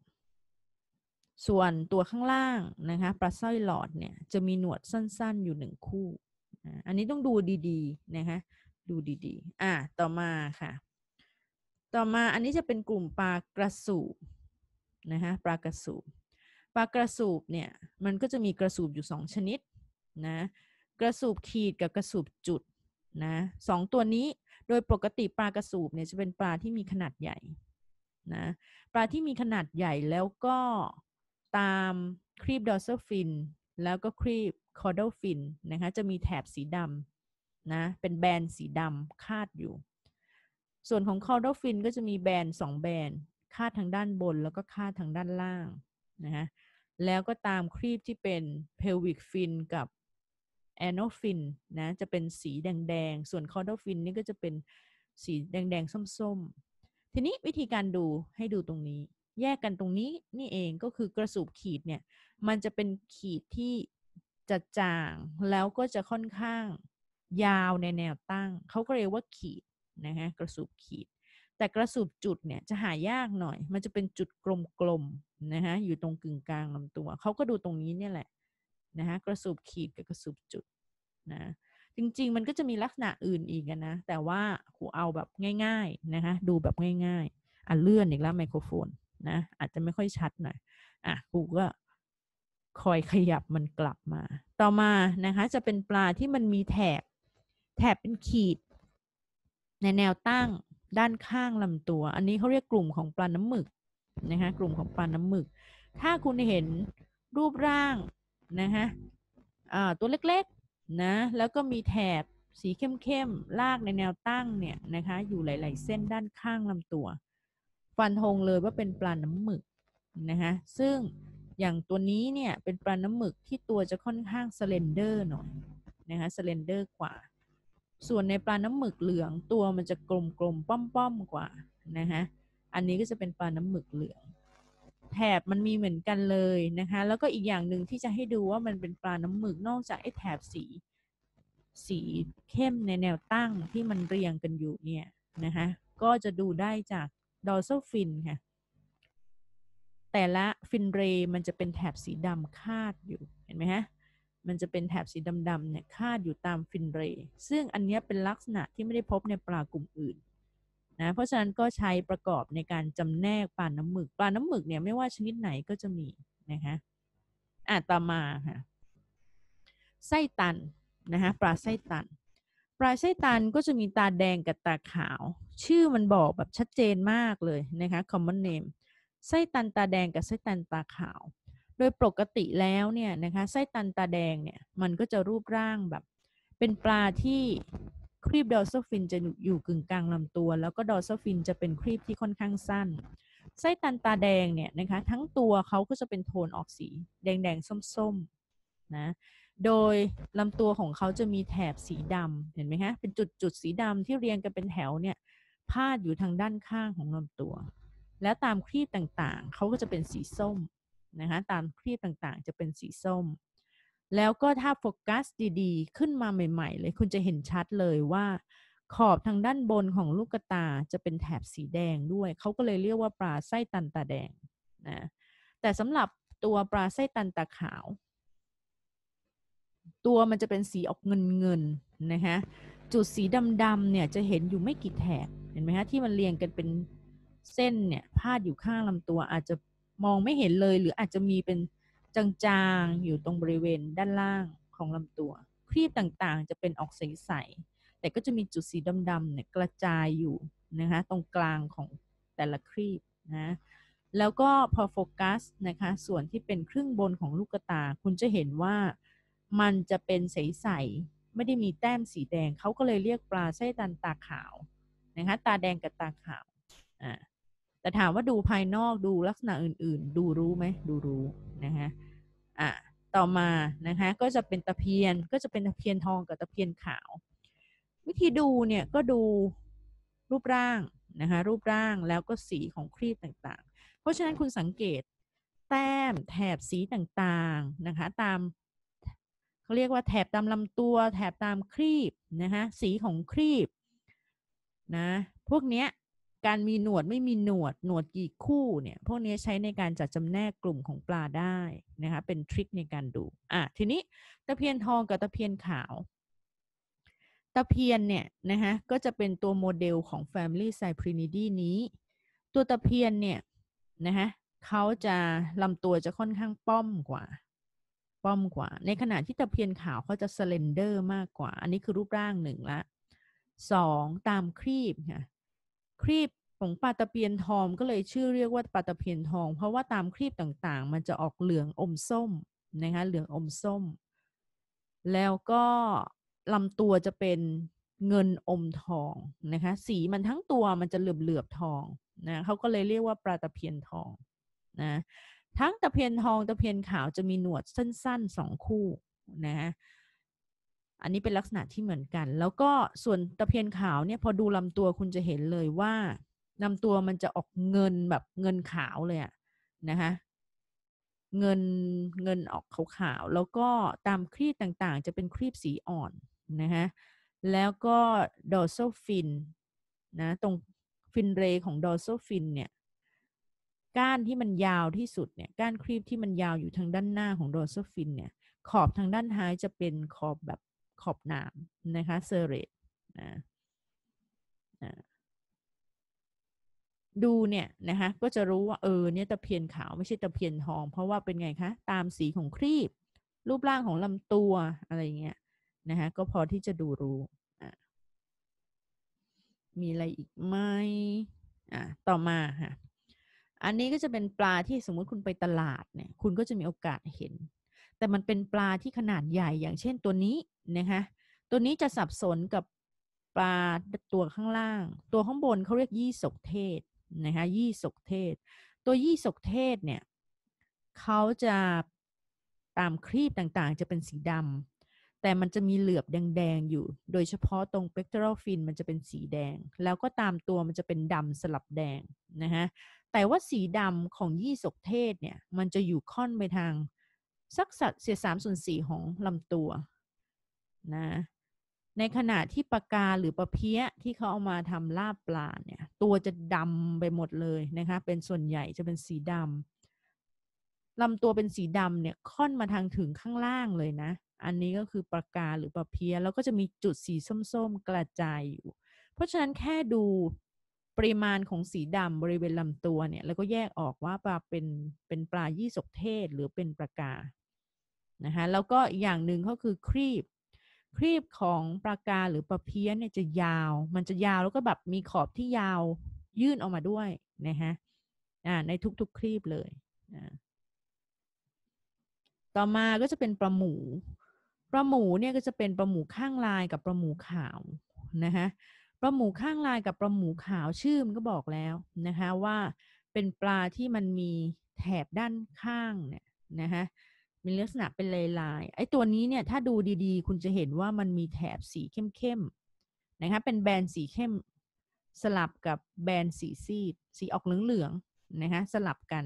ส่วนตัวข้างล่างนะคะปลาสร้อยหลอดเนี่ยจะมีหนวดสั้นๆอยู่หนึ่งคู่อันนี้ต้องดูดีๆนะคะดูดีๆอ่ะต่อมาค่ะต่อมาอันนี้จะเป็นกลุ่มปลากระสูบนะคะปลากระสูบปลากระสูบเนี่ยมันก็จะมีกระสูบอยู่สองชนิดนะกระสูบขีดกับกระสูบจุดนะสองตัวนี้โดยปกติปลากระสูบเนี่ยจะเป็นปลาที่มีขนาดใหญ่นะปลาที่มีขนาดใหญ่แล้วก็ตามครีบดอ์เซฟินแล้วก็ครีบคอร์ดฟินนะคะจะมีแถบสีดำนะเป็นแบนสีดำคาดอยู่ ส่วนของคอร์ดฟินก็จะมีแบนสองแบนคาดทางด้านบนแล้วก็คาดทางด้านล่างนะะแล้วก็ตามครีบที่เป็นเพลวิกฟินกับแอนโนฟินนะจะเป็นสีแดง ๆ ส่วนคอร์ดฟินนี่ก็จะเป็นสีแดงๆส้มๆ ทีนี้วิธีการดูให้ดูตรงนี้ แยกกันตรงนี้นี่เองก็คือกระสูบขีดเนี่ยมันจะเป็นขีดที่จะจางแล้วก็จะค่อนข้างยาวในแนวตั้งเขาก็เรียกว่าขีดนะฮะกระสูบขีด แต่กระสูบจุดเนี่ยจะหายากหน่อยมันจะเป็นจุดกลมๆนะฮะอยู่ตรงกึ่งกลางลำตัวเขาก็ดูตรงนี้เนี่ยแหละนะฮะกระสุบขีดกับกระสุบจุดนะจริงๆมันก็จะมีลักษณะอื่นอีกนะ แต่ว่าครูเอาแบบง่ายๆนะคะดูแบบง่ายๆอ่ะเลื่อนอีกแล้วไมโครโฟนนะอาจจะไม่ค่อยชัดหน่อยอ่ะครูก็คอยขยับมันกลับมา ต่อมานะคะจะเป็นปลาที่มันมีแถบแถบเป็นขีด ในแนวตั้งด้านข้างลำตัว อันนี้เขาเรียกกลุ่มของปลาน้าหมึกนะคะกลุ่มของปลาน้าหมึก ถ้าคุณเห็นรูปร่างนะฮะตัวเล็กๆนะแล้วก็มีแถบสีเข้มๆ ลากในแนวตั้งเนี่ยนะคะ อยู่หลายๆเส้นด้านข้างลำตัว ฟันธงเลยว่าเป็นปลาน้ำหมึกนะคะซึ่งอย่างตัวนี้เนี่ยเป็นปลาน้ำหมึกที่ตัวจะค่อนข้างสเลนเดอร์หน่อยนะคะสเลนเดอร์กว่าส่วนในปลาน้ำหมึกเหลืองตัวมันจะกลมๆป้อมๆกว่านะคะอันนี้ก็จะเป็นปลาน้ำหมึกเหลืองแถบมันมีเหมือนกันเลยนะคะแล้วก็อีกอย่างหนึ่งที่จะให้ดูว่ามันเป็นปลาน้ำหมึกนอกจากไอ้แถบสีสีเข้มในแนวตั้งที่มันเรียงกันอยู่ เนี่ยนะคะก็จะดูได้จากดอล์ซฟินค่ะแต่ละฟินเรย์มันจะเป็นแถบสีดำคาดอยู่เห็นไหมฮะมันจะเป็นแถบสีดำๆเนี่ยคาดอยู่ตามฟินเรย์ซึ่งอันนี้เป็นลักษณะที่ไม่ได้พบในปลากลุ่มอื่นนะเพราะฉะนั้นก็ใช้ประกอบในการจำแนกปลาน้าหมึกปลาน้าหมึกเนี่ยไม่ว่าชนิดไหนก็จะมีนะคะอ่ะต่อมาค่ะไส้ตันนะคะปลาไส้ตัน ปลาไส้ตันก็จะมีตาแดงกับตาขาว ชื่อมันบอกแบบชัดเจนมากเลยนะคะ common name ไส้ตันตาแดงกับไส้ตันตาขาว โดยปกติแล้วเนี่ยนะคะไส้ตันตาแดงเนี่ยมันก็จะรูปร่างแบบ เป็นปลาที่ครีบดอซฟินจะอยู่กึ่งกลางลำตัว แล้วก็ดอซฟินจะเป็นครีบที่ค่อนข้างสั้น ไส้ตันตาแดงเนี่ยนะคะทั้งตัวเขาก็จะเป็นโทนออกสีแดงๆส้มๆนะโดยลำตัวของเขาจะมีแถบสีดำเห็นไหมคะเป็นจุดๆสีดำที่เรียงกันเป็นแถวเนี่ยพาดอยู่ทางด้านข้างของลำตัว และตามครีบต่างๆเขาก็จะเป็นสีส้มนะคะตามครีบต่างๆจะเป็นสีส้มแล้วก็ถ้าโฟกัสดีๆ ขึ้นมาใหม่ ๆ เลยคุณจะเห็นชัดเลยว่า ขอบทางด้านบนของลูกตาจะเป็นแถบสีแดงด้วย เขาก็เลยเรียกว่าปลาไส้ตันตาแดงนะแต่สำหรับตัวปลาไส้ตันตาขาว ตัวมันจะเป็นสีออกเงินๆนนะคะจุดสีดำๆเนี่ยจะเห็นอยู่ไม่กี่แถบเห็นไหมฮะที่มันเรียงกันเป็นเส้นเนี่ย พาดอยู่ข้างลำตัว อาจจะมองไม่เห็นเลยหรืออาจจะมีเป็นจางๆ อยู่ตรงบริเวณด้านล่างของลำตัวครีบต่างๆ จะเป็นออกใสๆแต่ก็จะมีจุดสีดำๆเนี่ยกระจายอยู่ นะคะตรงกลางของแต่ละครีบนะแล้วก็พอโฟกัสนะคะ ส่วนที่เป็นครึ่งบนของลูกตาคุณจะเห็นว่ามันจะเป็นใสๆไม่ได้มีแต้มสีแดงเขาก็เลยเรียกปลาไส้ตันตาขาวนะคะตาแดงกับตาขาวอ่าแต่ถามว่าดูภายนอกดูลักษณะอื่นๆ ดูรู้ไหมดูรู้นะคะอ่ะต่อมานะคะก็จะเป็นตะเพียนก็จะเป็นตะเพียนทองกับตะเพียนขาว วิธีดูเนี่ยก็ดูรูปร่างนะคะรูปร่างแล้วก็สีของครีบต่างๆ เพราะฉะนั้นคุณสังเกตแต้มแถบสีต่างๆนะคะตามเขาเรียกว่าแถบตามลำตัวแถบตามครีบนะคะสีของครีบ นะพวก เนี้ยการมีหนวดไม่มีหนวดหนวดกี่คู่เนี่ยพวกนี้ใช้ในการจัดจำแนกกลุ่มของปลาได้นะคะเป็นทริคในการดูอ่ะทีนี้ตะเพียนทอง กับตะเพียนขาวตะเพียนเนี่ยนะคะก็จะเป็นตัวโมเดลของ Family ไซพรินิดีนี้ ตัวตะเพียนเนี่ยนะคะเขาจะลำตัวจะค่อนข้างป้อมกว่า ป้อมกว่าในขณะที่ตะเพียนขาวเขาจะสเลนเดอร์มากกว่า อันนี้คือรูปร่างหนึ่งละสองตามครีบค่ะครีบของปลาตะเพียนทอง ก็เลยชื่อเรียกว่าปลาตะเพียนทอง เพราะว่าตามครีบต่างๆ มันจะออกเหลืองอมส้มนะคะ เหลืองอมส้ม แล้วก็ลำตัวจะเป็นเงินอมทองนะคะ สีมันทั้งตัวมันจะเหลือบเหลือบทอง นะเขาก็เลยเรียกว่าปลาตะเพียนทองนะทั้งตะเพียนทอง ตะเพียนขาวจะมีหนวดสั้นๆสองคู่ นะอันนี้เป็นลักษณะที่เหมือนกัน แล้วก็ส่วนตะเพียนขาวเนี่ยพอดูลำตัวคุณจะเห็นเลยว่าลำตัวมันจะออกเงินแบบเงินขาวเลยอะนะคะเงิน เงินออกขาวๆแล้วก็ตามครีบต่างๆจะเป็นครีบสีอ่อน นะคะแล้วก็ดอโซฟินนะ ตรงฟินเรของดอโซฟินเนี่ยก้านที่มันยาวที่สุดเนี่ยก้านครีบที่มันยาวอยู่ทางด้านหน้าของดอโซฟินเนี่ยขอบทางด้านท้ายจะเป็นขอบแบบขอบหนามนะคะเซเรตนะดูเนี่ยนะคะก็จะรู้ว่า เออ เนี่ยตะเพียนขาว ไม่ใช่ตะเพียนทอง เพราะว่าเป็นไงคะตามสีของครีบ รูปร่างของลำตัวอะไรเงี้ยนะคะก็พอที่จะดูรู้มีอะไรอีกไหมอ่ะต่อมาค่ะ อันนี้ก็จะเป็นปลาที่สมมติคุณไปตลาดเนี่ย คุณก็จะมีโอกาสเห็นแต่มันเป็นปลาที่ขนาดใหญ่อย่างเช่นตัวนี้นะคะตัวนี้จะสับสนกับปลาตัวข้างล่าง ตัวข้างบนเขาเรียกยี่สกเทศนะคะยี่สกเทศ ตัวยี่สกเทศเนี่ยเขาจะตามครีบต่างๆ จะเป็นสีดำแต่มันจะมีเหลือบแดงๆอยู่ โดยเฉพาะตรงเปกเตอรัลฟินมันจะเป็นสีแดง แล้วก็ตามตัวมันจะเป็นดำสลับแดงนะฮะแต่ว่าสีดำของยี่สกเทศเนี่ยมันจะอยู่ค่อนไปทางสักสัดเสียสามส่วนสี่ของลำตัวนะ ในขณะที่ปลากาหรือปลาเพี้ยที่เขาเอามาทำลาบปลาเนี่ย ตัวจะดำไปหมดเลยนะคะ เป็นส่วนใหญ่จะเป็นสีดำลำตัวเป็นสีดำเนี่ยค่อนมาทางถึงข้างล่างเลยนะ อันนี้ก็คือปลากาหรือปลาเพี้ย แล้วก็จะมีจุดสีส้มๆกระจายอยู่ เพราะฉะนั้นแค่ดูปริมาณของสีดำบริเวณลำตัวเนี่ยแล้วก็แยกออกว่าปลาเป็นเป็นปลายี่สกเทศหรือเป็นปลากานะคะแล้วก็อย่างหนึ่งก็คือ ครีบครีบของปลากาหรือปลาเพี้ยนเนี่ยจะยาวมันจะยาว แล้วก็แบบมีขอบที่ยาวยื่นออกมาด้วยนะคะอ่าในทุกๆ ครีบเลยอ่าต่อมาก็จะเป็นปลาหมูปลาหมูเนี่ย ก็จะเป็นปลาหมูข้างลายกับปลาหมูขาวนะคะปลาหมูข้างลายกับปลาหมูขาวชื่อมันก็บอกแล้วนะคะว่าเป็นปลาที่มันมีแถบด้านข้างเนี่ยนะคะมีลักษณะเป็นลายลายไอ้ตัวนี้เนี่ย ถ้าดูดี ๆ คุณจะเห็นว่ามันมีแถบสีเข้มๆนะคะเป็นแบนสีเข้ม สลับกับแบนสีซีด สีออกเหลืองๆนะคะสลับกัน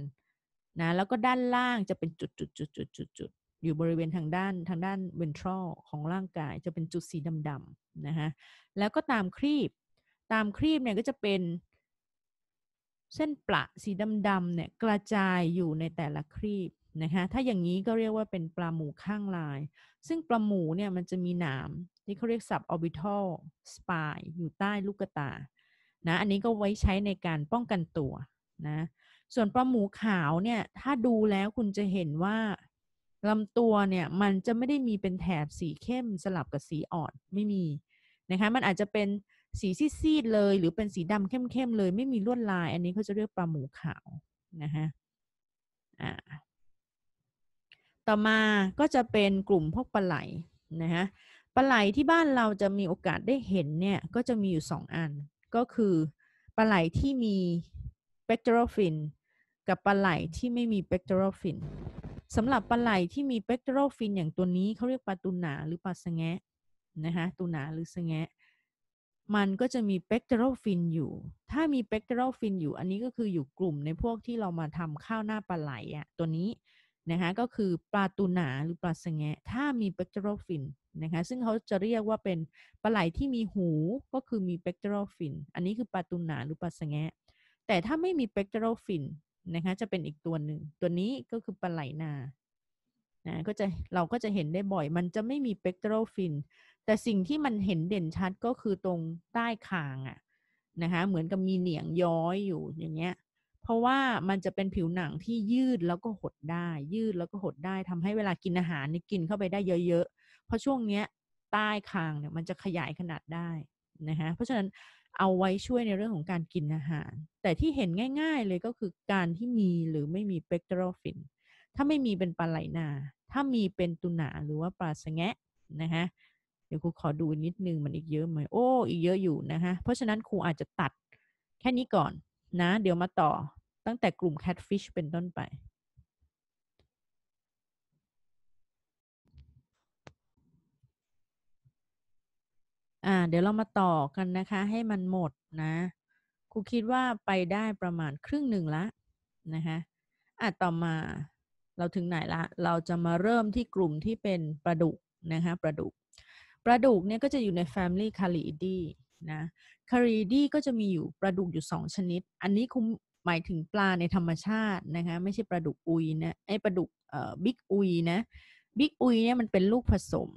นะ แล้วก็ด้านล่างจะเป็นจุดจุดจุดจุดจุดจุดอยู่บริเวณทางด้านทางด้านเวนทรัลของร่างกายจะเป็นจุดสีดำๆนะคะแล้วก็ตามครีบ ตามครีบเนี่ยก็จะเป็นเส้นประสีดำๆเนี่ยกระจายอยู่ในแต่ละครีบนะคะถ้าอย่างนี้ก็เรียกว่าเป็นปลาหมูข้างลาย ซึ่งปลาหมูเนี่ยมันจะมีหนามที่เขาเรียกสับอ r บิทัลส p ป n e อยู่ใต้ลูกตา นะ อันนี้ก็ไว้ใช้ในการป้องกันตัวนะ ส่วนปลาหมูขาวเนี่ยถ้าดูแล้วคุณจะเห็นว่าลำตัวเนี่ยมันจะไม่ได้มีเป็นแถบสีเข้มสลับกับสีอ่อน ไม่มีนะคะ มันอาจจะเป็นสีซีดๆเลย หรือเป็นสีดำเข้มๆเลยไม่มีลวดลาย อันนี้เขาจะเรียกปลาหมูขาวนะคะอ่าต่อมาก็จะเป็นกลุ่มพวกปลาไหลนะฮะปลาไหลที่บ้านเราจะมีโอกาสได้เห็นเนี่ยก็จะมีอยู่สองอันก็คือปลาไหลที่มี p e c t o r ฟิน i n กับปลาไหลที่ไม่มี p e c t o r ฟิน i n สำหรับปลาไหลที่มี p e c t o r ฟิน i n อย่างตัวนี้เขาเรียกปลาตุนหนาหรือปลาสแงะนะคะตุนหนาหรือสแงะมันก็จะมี p e c t o r ฟิน i n อยู่ถ้ามี p e c t o r ฟิน i n อยู่อันนี้ก็คืออยู่กลุ่มในพวกที่เรามาทำข้าวหน้าปลาไหลอะตัวนี้นะคะก็คือปลาตูหนาหรือปลาสงแงะ ถ้ามีเปกโตรฟินนะคะซึ่งเขาจะเรียกว่าเป็นปลาไหลที่มีหูก็คือมีเปกโตรฟิน อันนี้คือปลาตูหนาหรือปลาสงแงะ แต่ถ้าไม่มีเปกโตรฟินนะคะจะเป็นอีกตัวหนึ่งตัวนี้ก็คือปลาไหลนานะก็จะเราก็จะเห็นได้บ่อยมันจะไม่มีเปกโตรฟิน แต่สิ่งที่มันเห็นเด่นชัดก็คือตรงใต้คางอ่ะนะคะเหมือนกับมีเหนียงย้อยอยู่อย่างเงี้ยเพราะว่ามันจะเป็นผิวหนังที่ยืดแล้วก็หดได้ ยืดแล้วก็หดได้ ทำให้เวลากินอาหารนี่กินเข้าไปได้เยอะ ๆ เพราะช่วงเนี้ยใต้คางเนี่ยมันจะขยายขนาดได้นะคะเพราะฉะนั้นเอาไว้ช่วยในเรื่องของการกินอาหาร แต่ที่เห็นง่าย ๆ เลยก็คือการที่มีหรือไม่มีเปกโตรฟินถ้าไม่มีเป็นปลาไหลนา ถ้ามีเป็นตุนาหรือว่าปลาสแงะนะคะเดี๋ยวครูขอดูนิดนึงมันอีกเยอะไหมโอ้ อีกเยอะอยู่นะคะ เพราะฉะนั้นครูอาจจะตัดแค่นี้ก่อนนะ เดี๋ยวมาต่อตั้งแต่กลุ่ม catfish เป็นต้นไป อ่า เดี๋ยวเรามาต่อกันนะคะ ให้มันหมดนะ ครูคิดว่าไปได้ประมาณครึ่งหนึ่งละนะคะอ่ะ ต่อมาเราถึงไหนละ เราจะมาเริ่มที่กลุ่มที่เป็นปลาดุกนะคะปลาดุกปลาดุกเนี่ยก็จะอยู่ใน Family c a r i d i นะ c a r i d i ก็จะมีอยู่ปลาดุกอยู่ 2 ชนิด อันนี้ครูหมายถึงปลาในธรรมชาตินะคะไม่ใช่ปลาดุกอุยนะไอปลาดุกเอ่อบิ๊กอุยนะบิ๊กอุยเนี่ยมันเป็นลูกผสม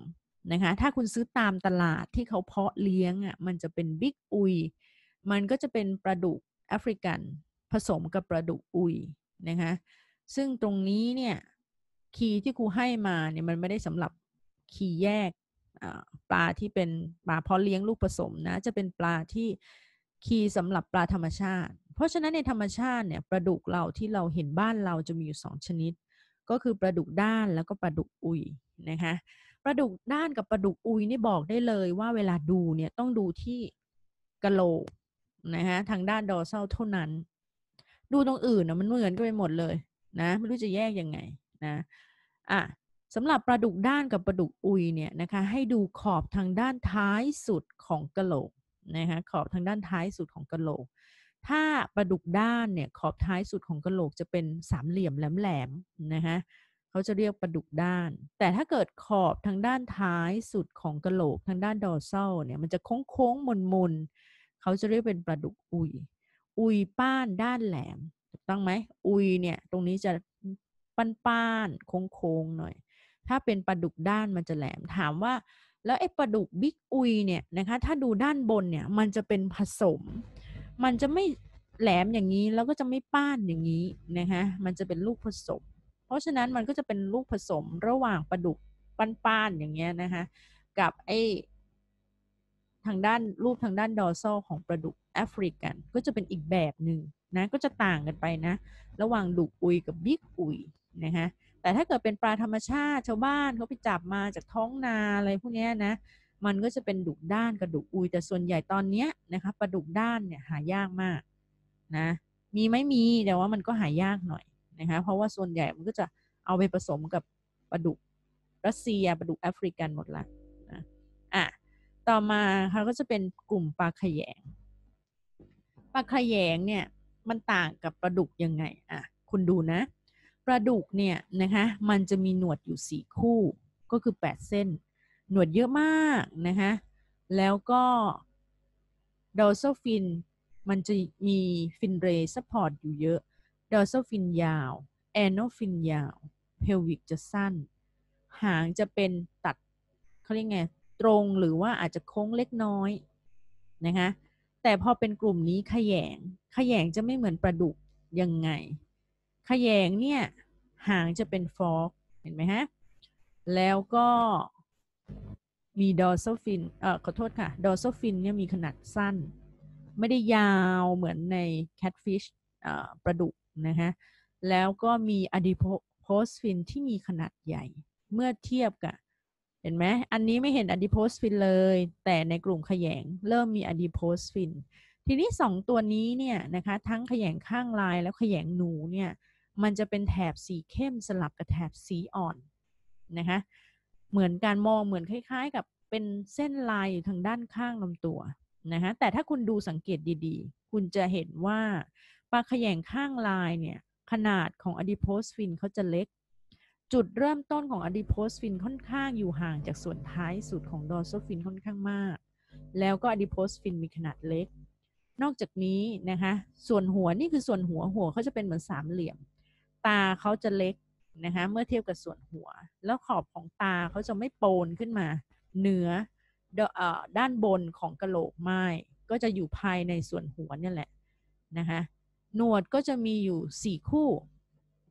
นะคะถ้าคุณซื้อตามตลาดที่เขาเพาะเลี้ยงอะ่ะมันจะเป็นบิ๊กอุยมันก็จะเป็นปลาดุกแอฟริกันผสมกับปลาดุกอุยนะคะซึ่งตรงนี้เนี่ยคีย์ที่ครูให้มาเนี่ยมันไม่ได้สำหรับคีย์แยกปลาที่เป็นปลาเพาะเลี้ยงลูกผสมนะจะเป็นปลาที่คีย์สำหรับปลาธรรมชาติเพราะฉะนั้นในธรรมชาติเนี่ยปลาดุกเราที่เราเห็นบ้านเราจะมีอยู่2ชนิด ก็คือปลาดุกด้านแล้วก็ปลาดุกอุยนะคะปลาดุกด้านกับปลาดุกอุยนี่บอกได้เลยว่าเวลาดูเนี่ยต้องดูที่กะโหลกนะคะทางด้านดอเซาเท่านั้น ดูตรงอื่นนะมันเหมือนกันไปหมดเลยนะไม่รู้จะแยกยังไงนะ อ่ะสำหรับปลาดุกด้านกับปลาดุกอุยเนี่ยนะคะให้ดูขอบทางด้านท้ายสุดของกะโหลกนะคะขอบทางด้านท้ายสุดของกะโหลกถ้าประดุกด้านเนี่ย ขอบท้ายสุดของกระโหลกจะเป็นสามเหลี่ยม แหลมๆนะคะเขาจะเรียกประดุกด้าน แต่ถ้าเกิดขอบทางด้านท้ายสุดของกระโหลกทางด้านดอร์ซลเนี่ย มันจะโค้งๆมนๆเขาจะเรียกเป็นประดุกอุยอุยป้านด้านแหลมถูกต้องไหมอุยเนี่ยตรงนี้จะป้านๆโค้งๆ หน่อย ถ้าเป็นประดุกด้านมันจะแหลมถามว่าแล้วไอ้ปลาดุกบิ๊กอุยเนี่ยนะคะถ้าดูด้านบนเนี่ยมันจะเป็นผสมมันจะไม่แหลมอย่างนี้แล้วก็จะไม่ป้านอย่างนี้นะคะมันจะเป็นลูกผสม เพราะฉะนั้นมันก็จะเป็นลูกผสม ระหว่างปลาดุกป้านๆอย่างเงี้ยนะคะกับไอทางด้านรูปทางด้านดอซอลของปลาดุกแอฟริกัน ก็จะเป็นอีกแบบหนึ่งนะ ก็จะต่างกันไปนะ ระหว่างดุกอุยกับบิ๊กอุยนะคะแต่ถ้าเกิดเป็นปลาธรรมชาติชาวบ้านเขาไปจับมาจากท้องนาอะไรพวกนี้นะมันก็จะเป็นดุกด้านกระดุกอุยแต่ส่วนใหญ่ตอนเนี้ยนะคะปลาดุกด้านเนี่ยหายากมากนะมีไม่มีแต่ว่ามันก็หายากหน่อยนะคะเพราะว่าส่วนใหญ่มันก็จะเอาไปผสมกับปลาดุกรัสเซียปลาดุกแอฟริกันหมดละนะอ่ะต่อมาเขาก็จะเป็นกลุ่มปลาขยงปลาขยงเนี่ยมันต่างกับปลาดุกยังไงอ่ะคุณดูนะปลาดุกเนี่ยนะคะมันจะมีหนวดอยู่สี่คู่ก็คือ 8 เส้นหนวดเยอะมากนะคะแล้วก็ดอลโซฟินมันจะมีฟินเรย์ซัพพอร์ตอยู่เยอะ ดอลโซฟินยาวแอนโนฟินยาวเพลวิกจะสั้นหางจะเป็นตัดเขาเรียกไง ตรงหรือว่าอาจจะโค้งเล็กน้อย นะคะแต่พอเป็นกลุ่มนี้ขยงขยงจะไม่เหมือนปลาดุก ยังไงขยงเนี่ยหางจะเป็นฟอกเห็นไหมฮะ แล้วก็มีดอร์โซฟิน เอ่อขอโทษค่ะ ดอร์โซฟินเนี่ยมีขนาดสั้น ไม่ได้ยาวเหมือนในแคทฟิชเอ่อปลาดุกนะฮะแล้วก็มีอะดิโพสฟินที่มีขนาดใหญ่ เมื่อเทียบกับ เห็นไหมอันนี้ไม่เห็นอะดิโพสฟินเลย แต่ในกลุ่มขยงเริ่มมีอะดิโพสฟิน ทีนี้สองตัวนี้เนี่ยนะคะ ทั้งขยงข้างลายแล้วขยงหนูเนี่ย มันจะเป็นแถบสีเข้มสลับกับแถบสีอ่อนนะคะเหมือนการมองเหมือนคล้ายๆ กับเป็นเส้นลายอยู่ทางด้านข้างลำตัวนะคะแต่ถ้าคุณดูสังเกตดีๆ คุณจะเห็นว่าปลาขยงข้างลายเนี่ย ขนาดของอะดิโพสฟินเขาจะเล็ก จุดเริ่มต้นของอะดิโพสฟินค่อนข้างอยู่ห่างจากส่วนท้ายสุดของดอโซฟินค่อนข้างมาก แล้วก็อะดิโพสฟินมีขนาดเล็ก นอกจากนี้นะคะส่วนหัว นี่คือส่วนหัวหัวเขาจะเป็นเหมือนสามเหลี่ยม ตาเขาจะเล็กนะคะเมื่อเทียบกับส่วนหัว แล้วขอบของตาเขาจะไม่โปนขึ้นมา เหนือด้านบนของกระโหลกไม้ก็จะอยู่ภายในส่วนหัวนี่แหละนะคะหนวดก็จะมีอยู่4คู่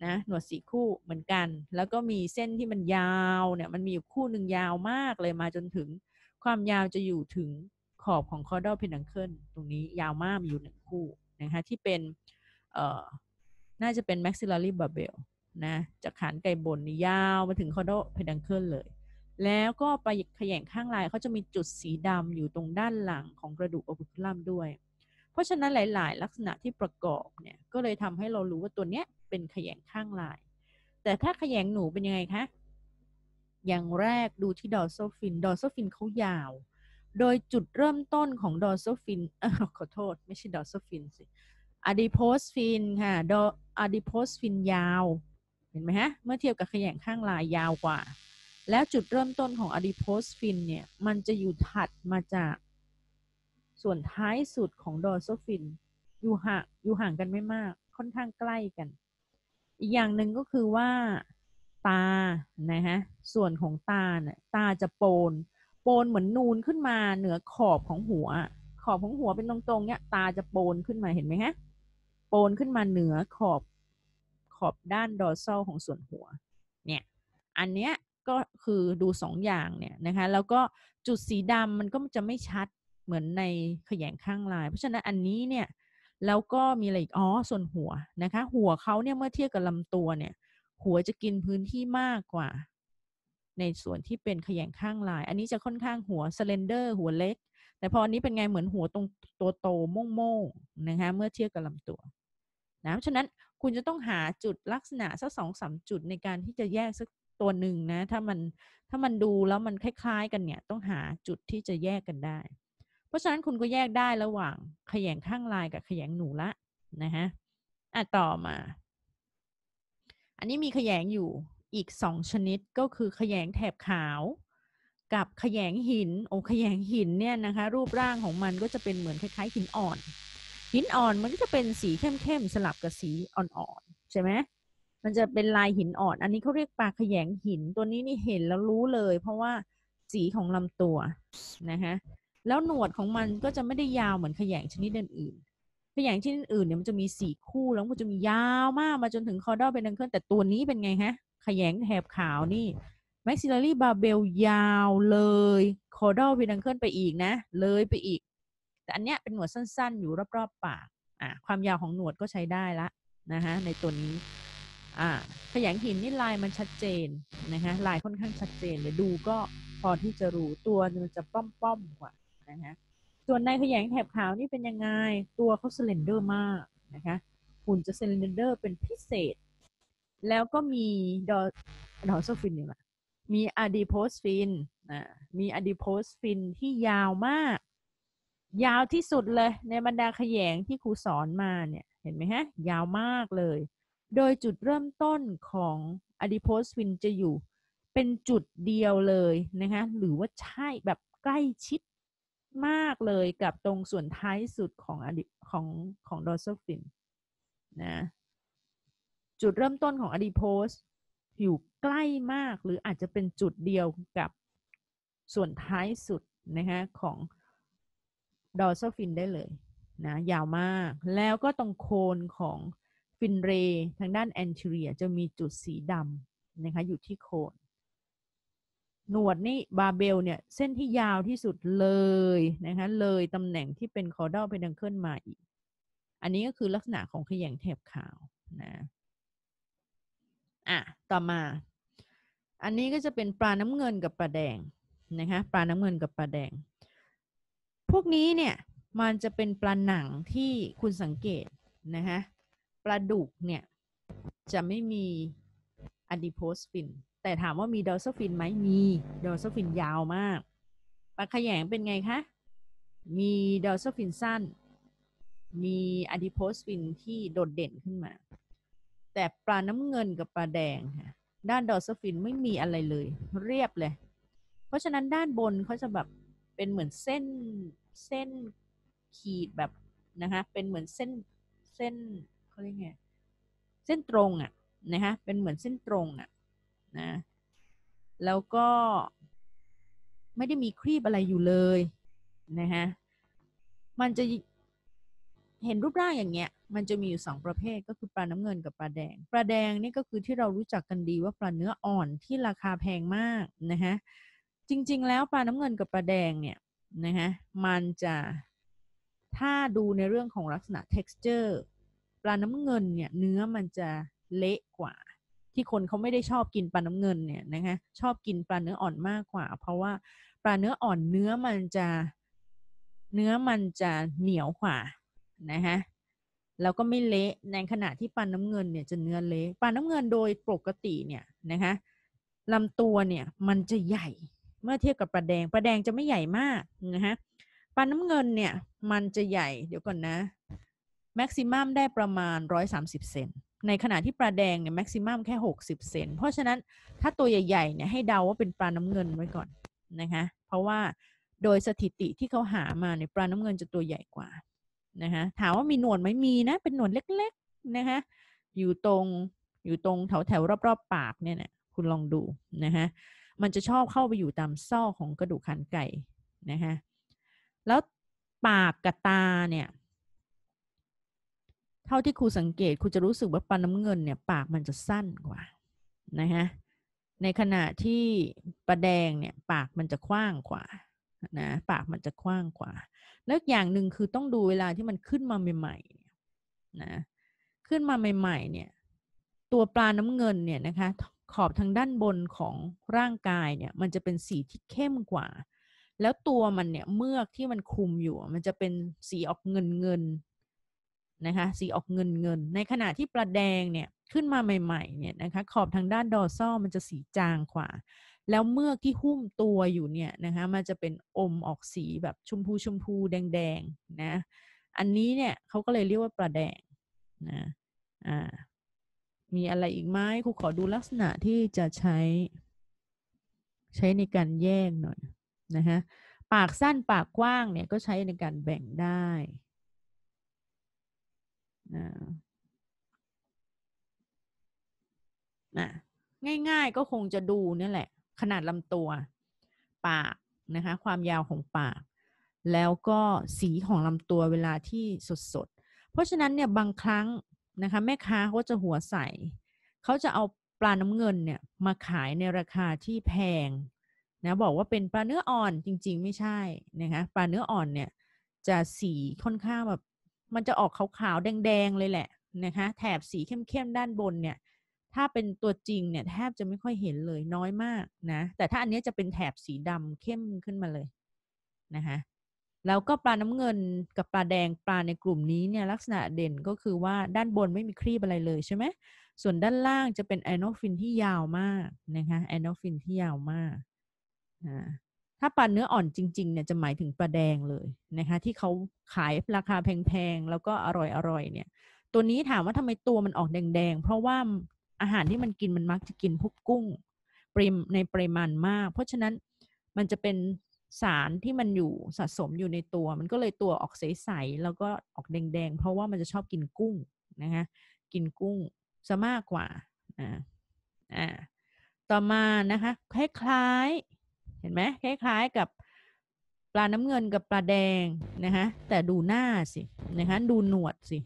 นะหนวดสี่คู่เหมือนกัน แล้วก็มีเส้นที่มันยาวเนี่ยมันมีอยู่คู่หนึ่งยาวมากเลยมาจนถึงความยาวจะอยู่ถึงขอบของคอดอลเพนังเคิลตรงนี้ยาวมากมีอยู่หนึ่งคู่นะคะที่เป็นน่าจะเป็น maxillary barbel นะจากขานไก่บนยาวมาถึงคอโดเพดังเคิลเลย แล้วก็ไปขย่งข้างลายเขาจะมีจุดสีดำอยู่ตรงด้านหลังของกระดูกอวิคุลัมด้วย เพราะฉะนั้นหลาย ๆ ลักษณะที่ประกอบเนี่ยก็เลยทำให้เรารู้ว่าตัวเนี้ยเป็นขย่งข้างลาย แต่ถ้าขย่งหนูเป็นยังไงคะ อย่างแรกดูที่ดอโซฟินดอโซฟินเขายาว โดยจุดเริ่มต้นของดอโซฟินออขอโทษไม่ใช่ดอโซฟินสิอะดิโพสฟินค่ะดออะดิโพสฟินยาว็นไหมฮะเมื่อเทียบกับขยงข้างลายยาวกว่า แล้วจุดเริ่มต้นของอะดิโพสฟินเนี่ย มันจะอยู่ถัดมาจากส่วนท้ายสุดของดอโซฟิน อยู่ห่างอยู่ห่างกันไม่มาก ค่อนข้างใกล้กัน อีกอย่างหนึ่งก็คือว่าตา นะฮะ ส่วนของตาเนี่ย ตาจะโปน โปนเหมือนนูนขึ้นมาเหนือขอบของหัว ขอบของหัวเป็นตรงๆเนี่ยตาจะโปนขึ้นมา เห็นไหมฮะโปนขึ้นมาเหนือขอบขอบด้านดอร์ซัลของส่วนหัว เนี่ย อันเนี้ยก็คือดูสองอย่างเนี่ยนะคะ แล้วก็จุดสีดำมันก็จะไม่ชัดเหมือนในขยงข้างลาย เพราะฉะนั้นอันนี้เนี่ย แล้วก็มีอะไรอีก อ๋อ ส่วนหัวนะคะ หัวเขาเนี่ยเมื่อเทียบกับลำตัวเนี่ย หัวจะกินพื้นที่มากกว่า ในส่วนที่เป็นขยงข้างลาย อันนี้จะค่อนข้างหัวสเลนเดอร์หัวเล็ก แต่พออันนี้เป็นไง เหมือนหัวตรงตัวโตโม่งๆนะคะ เมื่อเทียบกับลำตัวนะเพราะฉะนั้นคุณจะต้องหาจุดลักษณะสักสองสามจุดในการที่จะแยกสักตัวหนึ่งนะ ถ้ามันถ้ามันดูแล้วมันคล้ายๆกันเนี่ย ต้องหาจุดที่จะแยกกันได้ เพราะฉะนั้นคุณก็แยกได้ระหว่างขยงข้างลายกับขยงหนูละนะฮะอ่ะ ต่อมา อันนี้มีขยงอยู่อีกสองชนิดก็คือขยงแถบขาว กับขยงหินโอ้ขยงหินเนี่ยนะคะ รูปร่างของมันก็จะเป็นเหมือนคล้ายๆ หินอ่อนหินอ่อนมันก็จะเป็นสีเข้มๆสลับกับสีอ่อนๆใช่ไหมมันจะเป็นลายหินอ่อน อันนี้เขาเรียกปลาขยงหินตัวนี้นี่เห็นแล้วรู้เลย เพราะว่าสีของลำตัวนะคะแล้วหนวดของมันก็จะไม่ได้ยาวเหมือนขยงชนิดอื่นๆขยงชนิดอื่นเนี่ยมันจะมีสี่คู่แล้วมันจะมียาวมากมาจนถึงคอดอเป็นดังเคลื่อนแต่ตัวนี้เป็นไงฮะขยงแถบขาวนี่แม็กซิลลารีบาเบลยาวเลยคอดอเป็นดังเคลื่อนไปอีกนะเลยไปอีกแต่อันเนี้ยเป็นหนวดสั้นๆ อยู่รอบๆปากอ่ะความยาวของหนวดก็ใช้ได้ละนะคะในตัวนี้อ่าขยงหินนี่ลายมันชัดเจนนะคะลายค่อนข้างชัดเจนเลยดูก็พอที่จะรู้ตัวมันจะป้อมๆกว่านะคะส่วนในขยงแถบขาวนี่เป็นยังไงตัวเขาสเลนเดอร์มากนะคะหุ่นจะสเลนเดอร์เป็นพิเศษ แล้วก็มีดอดอโซฟินนี่แหละมีอะดีโพสฟินอ่ามีอะดีโพสฟินที่ยาวมากยาวที่สุดเลยในบรรดาขยงที่ครูสอนมาเนี่ยเห็นไหมฮะยาวมากเลย โดยจุดเริ่มต้นของอะดิโพสฟินจะอยู่เป็นจุดเดียวเลยนะคะหรือว่าใช่แบบใกล้ชิดมากเลยกับตรงส่วนท้ายสุดของอดิของของดอร์ซฟินนะจุดเริ่มต้นของอะดิโพสอยู่ใกล้มากหรืออาจจะเป็นจุดเดียวกับส่วนท้ายสุดนะคะของดอ์ซฟินได้เลย นะ ยาวมาก แล้วก็ตรงโคนของฟินเรทางด้านแอนเทเรียจะมีจุดสีดำนะคะอยู่ที่โคน หนวดนี่บาเบลเนี่ย เส้นที่ยาวที่สุดเลยนะคะเลยตำแหน่งที่เป็นคอร์ดอลเพดังเคอนมาอีก อันนี้ก็คือลักษณะของขยงแถบขาวนะอ่ะต่อมา อันนี้ก็จะเป็นปลาน้ำเงินกับปลาแดงนะคะปลาน้ำเงินกับปลาแดงพวกนี้เนี่ยมันจะเป็นปลาหนังที่คุณสังเกตนะฮะปลาดุกเนี่ยจะไม่มีอะดิโพสฟินแต่ถามว่ามีดอลซฟินไหมมี ดอลซฟินยาวมากปลาขยงเป็นไงคะ มีดอลซฟินสั้น มีอะดิโพสฟินที่โดดเด่นขึ้นมา แต่ปลาน้ำเงินกับปลาแดงค่ะด้านดอลซฟินไม่มีอะไรเลย เรียบเลย เพราะฉะนั้นด้านบนเขาจะแบบเป็นเหมือนเส้นเส้นขีดแบบนะคะเป็นเหมือนเส้นเส้นเขาเรียกไงเส้นตรงอะ่ะ นะคะเป็นเหมือนเส้นตรงอะ่ะนะ แล้วก็ไม่ได้มีครีบอะไรอยู่เลยนะคะมันจะเห็นรูปร่างอย่างเงี้ย มันจะมีอยู่สองประเภทก็คือปลาน้ำเงินกับปลาแดงปลาแดงนี่ก็คือที่เรารู้จักกันดีว่าปลาเนื้ออ่อนที่ราคาแพงมากนะคะจริงๆ แล้วปลาน้ำเงินกับปลาแดงเนี่ยนะคะมันจะถ้าดูในเรื่องของลักษณะ texture ปลาน้ำเงินเนี่ยเนื้อมันจะเละกว่า ที่คนเขาไม่ได้ชอบกินปลาน้ำเงินเนี่ยนะคะชอบกินปลาเนื้ออ่อนมากกว่า เพราะว่า ปลาเนื้ออ่อนเนื้อมันจะเนื้อมันจะเหนียวกว่านะคะแล้ว ก็ไม่เละในขณะที่ปลาน้ำเงินเนี่ยจะเนื้อเละปลาน้ำเงินโดยปกติเนี่ยนะคะลำตัวเนี่ยมันจะใหญ่เมื่อเทียบกับปลาแดง ปลาแดงจะไม่ใหญ่มากนะฮะ ปลาน้ำเงินเนี่ยมันจะใหญ่ เดี๋ยวก่อนนะ แม็กซิมัมได้ประมาณร้อยสาสิบเซน ในขณะที่ปลาแดงเนี่ยแม็กซิมัมแค่หกสิบเซน เพราะฉะนั้นถ้าตัวใหญ่ๆเนี่ยให้เดาว่าเป็นปลาน้ำเงินไว้ก่อนนะคะ เพราะว่าโดยสถิติที่เขาหามาเนี่ยปลาน้ำเงินจะตัวใหญ่กว่านะคะถามว่ามีหนวดไหมมีนะ เป็นหนวดเล็กๆนะคะอยู่ตรงอยู่ตรงแถวแถวรอบๆปากเนี่ยนะคุณลองดูนะคะมันจะชอบเข้าไปอยู่ตามซอกของกระดูกขันไก่ นะคะแล้วปากกับตาเนี่ย เท่าที่ครูสังเกต ครูจะรู้สึกว่าปลาน้ำเงินเนี่ยปากมันจะสั้นกว่า นะคะในขณะที่ปลาแดงเนี่ยปากมันจะกว้างกว่า นะ ปากมันจะกว้างกว่า แล้วอย่างหนึ่งคือต้องดูเวลาที่มันขึ้นมาใหม่ๆ นะ ขึ้นมาใหม่ๆ เนี่ย ตัวปลาน้ำเงินเนี่ยนะคะขอบทางด้านบนของร่างกายเนี่ย มันจะเป็นสีที่เข้มกว่า แล้วตัวมันเนี่ยเมือกที่มันคลุมอยู่มันจะเป็นสีออกเงินเงินนะคะ สีออกเงินเงินในขณะที่ปลาแดงเนี่ยขึ้นมาใหม่ ๆ เนี่ยนะคะขอบทางด้านดอซอมันจะสีจางกว่า แล้วเมือกที่หุ้มตัวอยู่เนี่ยนะคะ มันจะเป็นอมออกสีแบบชมพูชมพูแดงๆนะ อันนี้เนี่ยเขาก็เลยเรียกว่าปลาแดงนะ อ่ามีอะไรอีกไหมครูขอดูลักษณะที่จะใช้ ใช้ในการแยกหน่อยนะคะปากสั้นปากกว้างเนี่ยก็ใช้ในการแบ่งได้นะนะง่ายๆก็คงจะดูนี่แหละ ขนาดลำตัวปากนะคะความยาวของปาก แล้วก็สีของลำตัวเวลาที่สดๆ เพราะฉะนั้นเนี่ยบางครั้งนะคะแม่ค้าเขาจะหัวใสเขาจะเอาปลาน้ำเงินเนี่ย มาขายในราคาที่แพง นะ บอกว่าเป็นปลาเนื้ออ่อนจริงๆไม่ใช่นะคะปลาเนื้ออ่อนเนี่ย จะสีค่อนข้างแบบ มันจะออกขาวๆแดงๆเลยแหละ นะคะ แถบสีเข้มๆด้านบนเนี่ย ถ้าเป็นตัวจริงเนี่ยแทบจะไม่ค่อยเห็นเลยน้อยมากนะ แต่ถ้าอันนี้จะเป็นแถบสีดำเข้มขึ้นมาเลยนะคะแล้วก็ปลาน้ำเงินกับปลาแดงปลาในกลุ่มนี้เนี่ยลักษณะเด่นก็คือว่าด้านบนไม่มีครีบอะไรเลยใช่ไหม ส่วนด้านล่างจะเป็นแอนโนฟินที่ยาวมากนะคะแอนโนฟินที่ยาวมากนะถ้าปลาเนื้ออ่อนจริงๆเนี่ยจะหมายถึงปลาแดงเลย นะคะที่เขาขายราคาแพงๆ แล้วก็อร่อยๆเนี่ย ตัวนี้ถามว่าทำไมตัวมันออกแดงๆเพราะว่าอาหารที่มันกินมันมักจะกินพวกกุ้ง ปริมในปริมาณมาก เพราะฉะนั้นมันจะเป็นสารที่มันอยู่สะสมอยู่ในตัวมันก็เลยตัวออกใสๆแล้วก็ออกแดงๆเพราะว่ามันจะชอบกินกุ้งนะคะกินกุ้งซะมากกว่าอ่าอ่า ต่อมานะคะคล้ายๆเห็นไหมคล้ายๆกับ ปลาน้ำเงินกับปลาแดงนะคะแต่ดูหน้าสินะคะดูหนวดสิ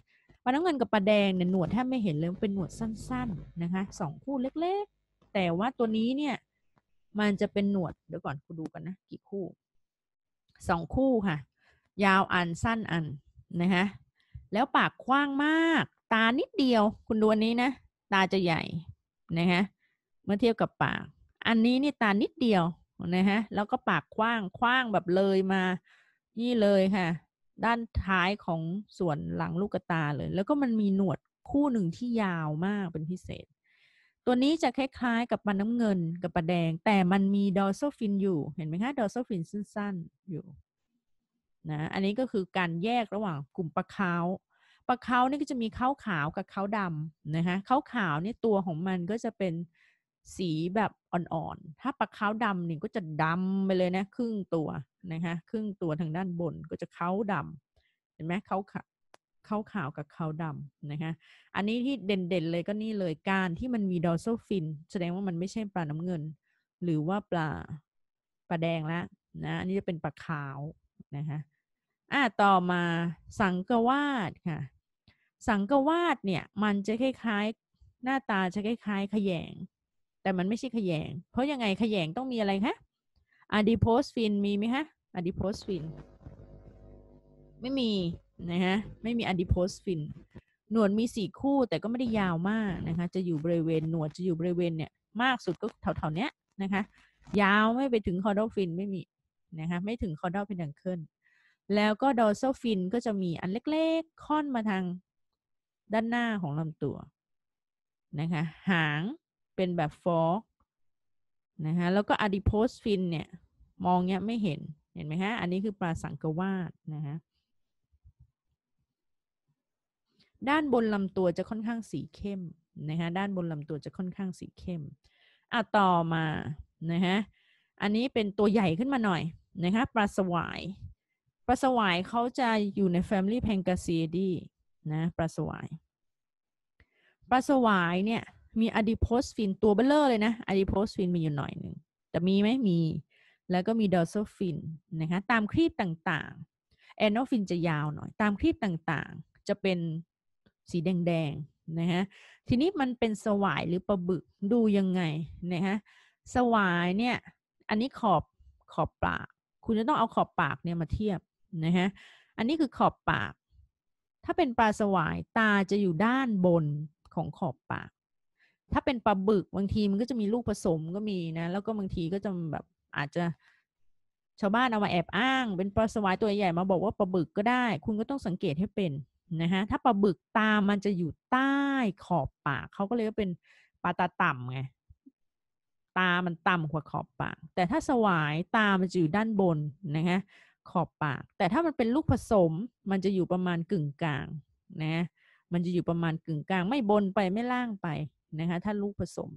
ปลาน้ำเงินกับปลาแดงเนี่ยหนวดแทบไม่เห็นเลยเป็นหนวดสั้นๆนะคะสองคู่เล็กๆแต่ว่าตัวนี้เนี่ยมันจะเป็นหนวด เดี๋ยวก่อนคุณดูกันนะกี่คู่สองคู่ค่ะ ยาวอันสั้นอันนะคะแล้วปากกว้างมาก ตานิดเดียวคุณดูอันนี้นะตาจะใหญ่นะคะเมื่อเทียบกับปาก อันนี้นี่ตานิดเดียวนะฮะแล้วก็ปากกว้างกว้างแบบเลยมานี่เลยค่ะด้านท้ายของส่วนหลังลูกตาเลยแล้วก็มันมีหนวดคู่หนึ่งที่ยาวมากเป็นพิเศษตัวนี้จะคล้าย ๆ กับปลาน้ำเงินกับปลาแดง แต่มันมีดอโซฟินอยู่เห็นไหมคะดอโซฟินสั้นๆอยู่นะอันนี้ก็คือการแยกระหว่างกลุ่มปลาขาวปลาขาวนี่ก็จะมีขาวขาวกับขาวดำนะคะขาวขาวนี่ตัวของมันก็จะเป็นสีแบบอ่อนๆถ้าปลาขาวดำนี่ก็จะดำไปเลยนะครึ่งตัวนะคะครึ่งตัวทางด้านบนก็จะขาวดำเห็นไหมขาวขาวเขาขาวกับเขาดำนะคะ อันนี้ที่เด่นๆเลยก็นี่เลยการที่มันมีดอลโซฟิน แสดงว่ามันไม่ใช่ปลาน้าเงิน หรือว่าปลาปลาแดงละนะ อันนี้จะเป็นปลาขาวนะคะอ่ะต่อมาสังกวาดค่ะ สังกวาดเนี่ย มันจะคล้ายๆหน้าตาจะคล้าย ๆขยงแต่มันไม่ใช่ขยงเพราะยังไงขยงต้องมีอะไรคะอะดิโพสฟินมีไหมคะอะดิโพสฟินไม่มีนะฮะไม่มีอดิโพสฟินหนวดมีสี่คู่แต่ก็ไม่ได้ยาวมากนะคะ จะอยู่บริเวณหนวดจะอยู่บริเวณเนี่ยมากสุดก็แถวๆเนี้ยนะคะ ยาวไม่ไปถึงคอร์ดฟินไม่มีนะคะไม่ถึงคอร์ดเ็นังเค้น แล้วก็ดอร์ซฟินก็จะมีอันเล็กๆ ค่อนมาทาง ด้านหน้าของลำตัวนะคะหางเป็นแบบฟอกนะคะแล้วก็อดิโพสฟินเนี่ยมองเนี้ยไม่เห็นเห็นไหมฮะอันนี้คือปลาสังกวาดนะคะด้านบนลำตัวจะค่อนข้างสีเข้มนะคะด้านบนลำตัวจะค่อนข้างสีเข้มอ่ะต่อมานะคะอันนี้เป็นตัวใหญ่ขึ้นมาหน่อยนะคะปลาสวายปลาสวายเขาจะอยู่ใน Family p พ n กา s i ดีนะปลาสวายปลาสวายเนี่ยมีอะดิโพสฟินตัวเบลเลอร์เลยนะอะดิโพสฟินมีอยู่หน่อยหนึ่งแต่มีไหมมีแล้วก็มีดอร์โซฟินนะคะตามครีบต่างๆแอนโนฟินจะยาวหน่อย ตามครีบต่างๆ จะเป็นสีแดงๆ นะฮะ ทีนี้มันเป็นสวาย หรือปลาบึกดูยังไง นะฮะ สวายเนี่ย อันนี้ขอบขอบปาก คุณจะต้องเอาขอบปากเนี่ยมาเทียบ นะฮะ อันนี้คือขอบปาก ถ้าเป็นปลาสวายตาจะอยู่ด้านบนของขอบปาก ถ้าเป็นปลาบึกบางทีมันก็จะมีลูกผสมก็มีนะ แล้วก็บางทีก็จะแบบอาจจะ ชาวบ้านเอามาแอบอ้าง เป็นปลาสวายตัวใหญ่มาบอกว่าปลาบึกก็ได้ คุณก็ต้องสังเกตให้เป็นนะคะถ้าปลาบึกตา มันจะอยู่ใต้ขอบปาก เขาก็เลยกาเป็นปลาตาต่ำไงตา มันต่ำกว่าขอบปาก แต่ถ้าสวายตา มันจะอยู่ด้านบนนะคะขอบปาก แต่ถ้ามันเป็นลูกผสม มันจะอยู่ประมาณกึ่งกลางนะมันจะอยู่ประมาณกึ่งกลางไม่บนไปไม่ล่างไปนะคะถ้าลูกผสม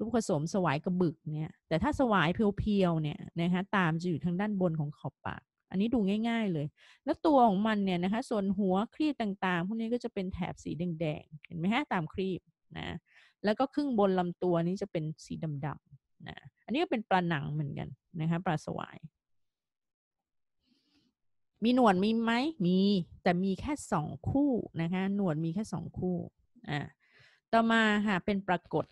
ลูกผสมสวายกระบึกเนี่ยแต่ถ้าสวายเพียวๆเนี่ยนะคะตามจะอยู่ทางด้านบนของขอบปากอันนี้ดูง่ายๆเลย แล้วตัวของมันเนี่ยนะคะ ส่วนหัวครีบต่างๆพวกนี้ก็จะเป็นแถบสีแดงๆ เห็นไหมฮะตามครีบนะ แล้วก็ครึ่งบนลำตัวนี้จะเป็นสีดำๆนะ อันนี้ก็เป็นปลาหนังเหมือนกันนะคะ ปลาสวาย มีหนวดมีไหมมี แต่มีแค่สองคู่นะคะ หนวดมีแค่สองคู่ อ่า ต่อมาค่ะ เป็นปรากฏ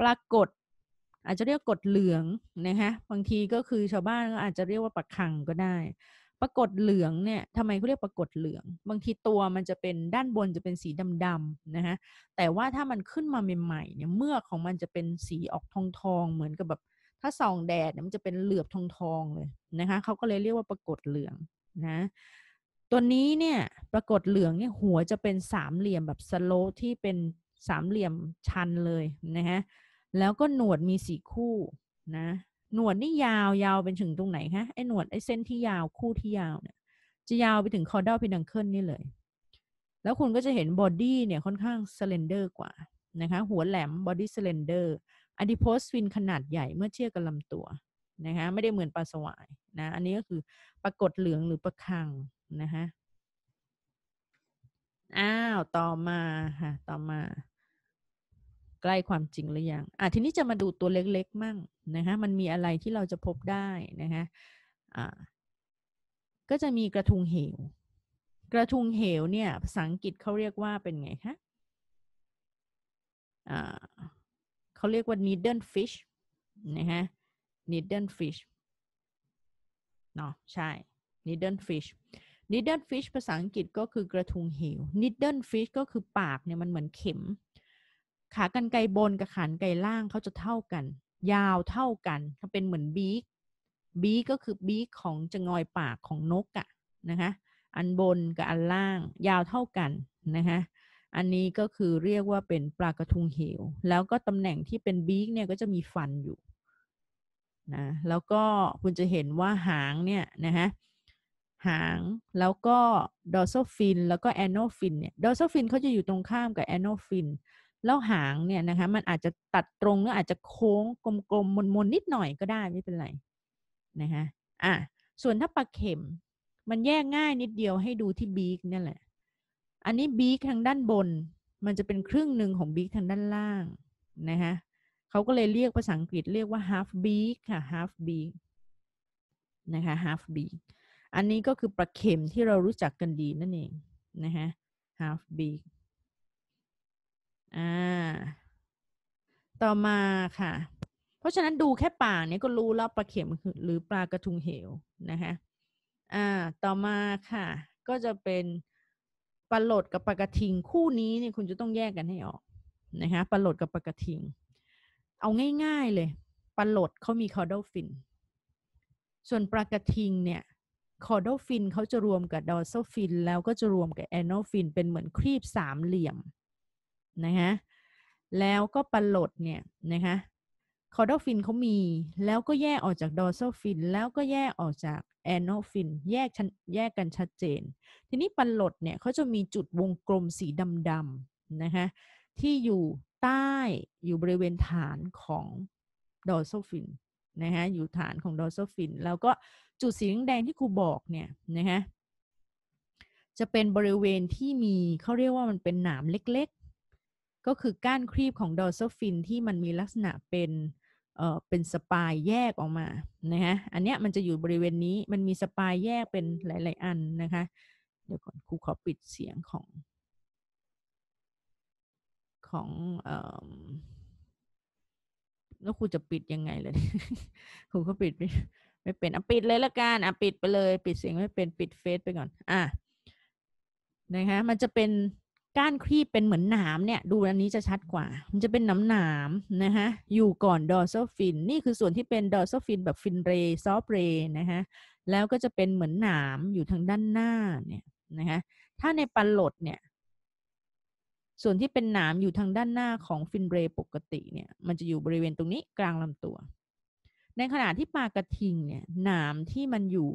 ปรากฏอาจจะเรียกกฎเหลืองนะคะบางทีก็คือชาวบ้านก็อาจจะเรียกว่าปักขังก็ได้ปรากฏเหลืองเนี่ยทำไมเขาเรียกปรากฏเหลือง บางทีตัวมันจะเป็นด้านบนจะเป็นสีดำๆนะฮะแต่ว่าถ้ามันขึ้นมาใหม่ๆเนี่ยเมือกของมันจะเป็นสีออกทองๆเหมือนกับแบบถ้าส่องแดดเนี่ยมันจะเป็นเหลือบทองๆเลยนะคะเขาก็เลยเรียกว่าปรากฏเหลืองนะตัวนี้เนี่ยปรากฏเหลืองเนี่ยหัวจะเป็นสามเหลี่ยมแบบสโลที่เป็นสามเหลี่ยมชันเลยนะฮะแล้วก็หนวดมีสี่คู่นะ หนวดนี่ยาวยาวเป็นถึงตรงไหนคะไอ้หนวด ไอ้เส้นที่ยาวคู่ที่ยาวเนี่ยจะยาวไปถึงคอเดลพินังเคิลนี่เลย แล้วคุณก็จะเห็นบอดี้เนี่ย ค่อนข้างสเลนเดอร์กว่านะคะ หัวแหลมบอดี้สเลนเดอร์อะดิโพสฟินขนาดใหญ่เมื่อเทียบกับลำตัวนะคะ ไม่ได้เหมือนปลาสวายนะ อันนี้ก็คือปรากฏเหลืองหรือประคังนะคะอ้าวต่อมาค่ะ ต่อมาใกล้ความจริงหรือยังอ่ะทีนี้จะมาดูตัวเล็กๆ มั่งนะคะมันมีอะไรที่เราจะพบได้นะคะอ่ะก็จะมีกระทุงเหวกระทุงเหวเนี่ยภาษาอังกฤษเขาเรียกว่าเป็นไงคะอ่ะเขาเรียกว่า needle fish นะคะ needle fish เนาะใช่ needle fish needle fish ภาษาอังกฤษก็คือกระทุงเหว needle fish ก็คือปากเนี่ยมันเหมือนเข็มขากรรไกรบนกับขากรรไกรล่างเขาจะเท่ากัน ยาวเท่ากันเขาเป็นเหมือนบีกบีกก็คือบีกของจงอยปากของนกอะนะคะอันบนกับอันล่าง ยาวเท่ากันนะคะอันนี้ก็คือเรียกว่าเป็นปลากระทุงเหว แล้วก็ตำแหน่งที่เป็นบีกเนี่ยก็จะมีฟันอยู่นะแล้วก็คุณจะเห็นว่าหางเนี่ยนะฮะหางแล้วก็ดอโซฟินแล้วก็แอนโนฟินเนี่ยดอโซฟินเขาจะอยู่ตรงข้ามกับแอนโนฟินแล้วหางเนี่ยนะคะ มันอาจจะตัดตรงหรืออาจจะโค้งกลมๆมนๆ นิดหน่อยก็ได้ ไม่เป็นไร นะคะอ่ะ ส่วนถ้าปลาเข็ม มันแยกง่ายนิดเดียวให้ดูที่บีกนั่นแหละ อันนี้บีกทางด้านบน มันจะเป็นครึ่งหนึ่งของบีกทางด้านล่าง นะคะเขาก็เลยเรียกภาษาอังกฤษเรียกว่า half beak ค่ะ half beak นะคะ half beak อันนี้ก็คือปลาเข็มที่เรารู้จักกันดีนั่นเองนะคะ half beak อ่า ต่อมาค่ะ เพราะฉะนั้นดูแค่ปากเนี้ยก็รู้แล้วปลาเข็มหรือปลากระทุงเหวนะคะอ่า ต่อมาค่ะ ก็จะเป็นปลาหลดกับปลากระทิงคู่นี้เนี่ยคุณจะต้องแยกกันให้ออกนะคะปลาหลดกับปลากระทิง เอาง่าย ๆเลยปลาหลดเขามีคอร์ดฟินส่วนปลากระทิงเนี่ยคอร์ดฟินเขาจะรวมกับดอร์ซฟินแล้วก็จะรวมกับแอนโนฟินเป็นเหมือนครีบสามเหลี่ยมนะคะแล้วก็ปลดเนี่ยนะคะคอร์ดฟินเขามี แล้วก็แยกออกจากดอร์ซฟิน แล้วก็แยกออกจากแอนโนฟิน แยกชันแยกกันชัดเจน ทีนี้ปลดเนี่ยเขาจะมีจุดวงกลมสีดำๆนะคะที่อยู่ใต้อยู่บริเวณฐานของดอร์ซฟินนะคะอยู่ฐานของดอร์ซฟิน แล้วก็จุดสีแดงที่ครูบอกเนี่ยนะคะจะเป็นบริเวณที่มีเขาเรียกว่ามันเป็นหนามเล็กก็คือก้านครีบของดอลโซฟินที่มันมีลักษณะเป็นเอ่อเป็นสปายแยกออกมานะฮะอันเนี้ยมันจะอยู่บริเวณนี้ มันมีสปายแยกเป็นหลาย ๆ อันนะคะ เดี๋ยวก่อนครูขอปิดเสียงของ ของเอ่อแล้วครูจะปิดยังไงเลยครูก็ปิดไม่ไม่เป็นอ่ะปิดเลยละกันอ่ะปิดไปเลย ปิดเสียงไม่เป็นปิดเฟซไปก่อน อ่ะนะคะมันจะเป็นก้านครีบเป็นเหมือนหนามเนี่ย ดูอันนี้จะชัดกว่า มันจะเป็นหน้ำหนามนะคะอยู่ก่อนดอร์ซฟินนี่คือส่วนที่เป็นดอร์ซฟินแบบฟินเรย์ซอฟเรย์นะคะแล้วก็จะเป็นเหมือนหนามอยู่ทางด้านหน้าเนี่ยนะคะถ้าในปันหลดเนี่ยส่วนที่เป็นหนามอยู่ทางด้านหน้าของฟินเรย์ปกติเนี่ย มันจะอยู่บริเวณตรงนี้กลางลำตัว ในขณะที่ปลากระทิงเนี่ยหนามที่มันอยู่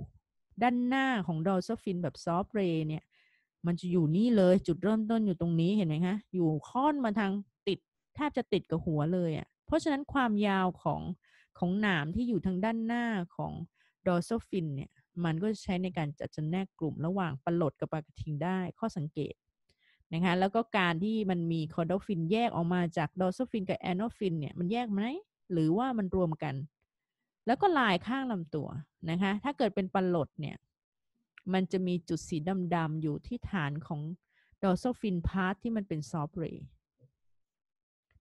ด้านหน้าของดอร์ซฟินแบบซอฟเรย์เนี่ยมันจะอยู่นี่เลยจุดเริ่มต้นอยู่ตรงนี้ เห็นไหมคะ อยู่ค่อนมาทางติดแทบจะติดกับหัวเลยอะ่ะ เพราะฉะนั้นความยาวของของหนามที่อยู่ทางด้านหน้าของดอร์โซฟินเนี่ย มันก็ใช้ในการจัดจำแนกกลุ่มระหว่างปลหลดกับปลากระทิงได้ ข้อสังเกตนะคะ แล้วก็การที่มันมีคอร์ดฟินแยกออกมาจากดอร์โซฟินกับแอนโนฟินเนี่ย มันแยกไหม หรือว่ามันรวมกัน แล้วก็ลายข้างลำตัวนะคะ ถ้าเกิดเป็นปหลดเนี่ยมันจะมีจุดสีดำๆ อยู่ที่ฐานของดอโซฟินพาร์ทที่มันเป็นซอฟเรย์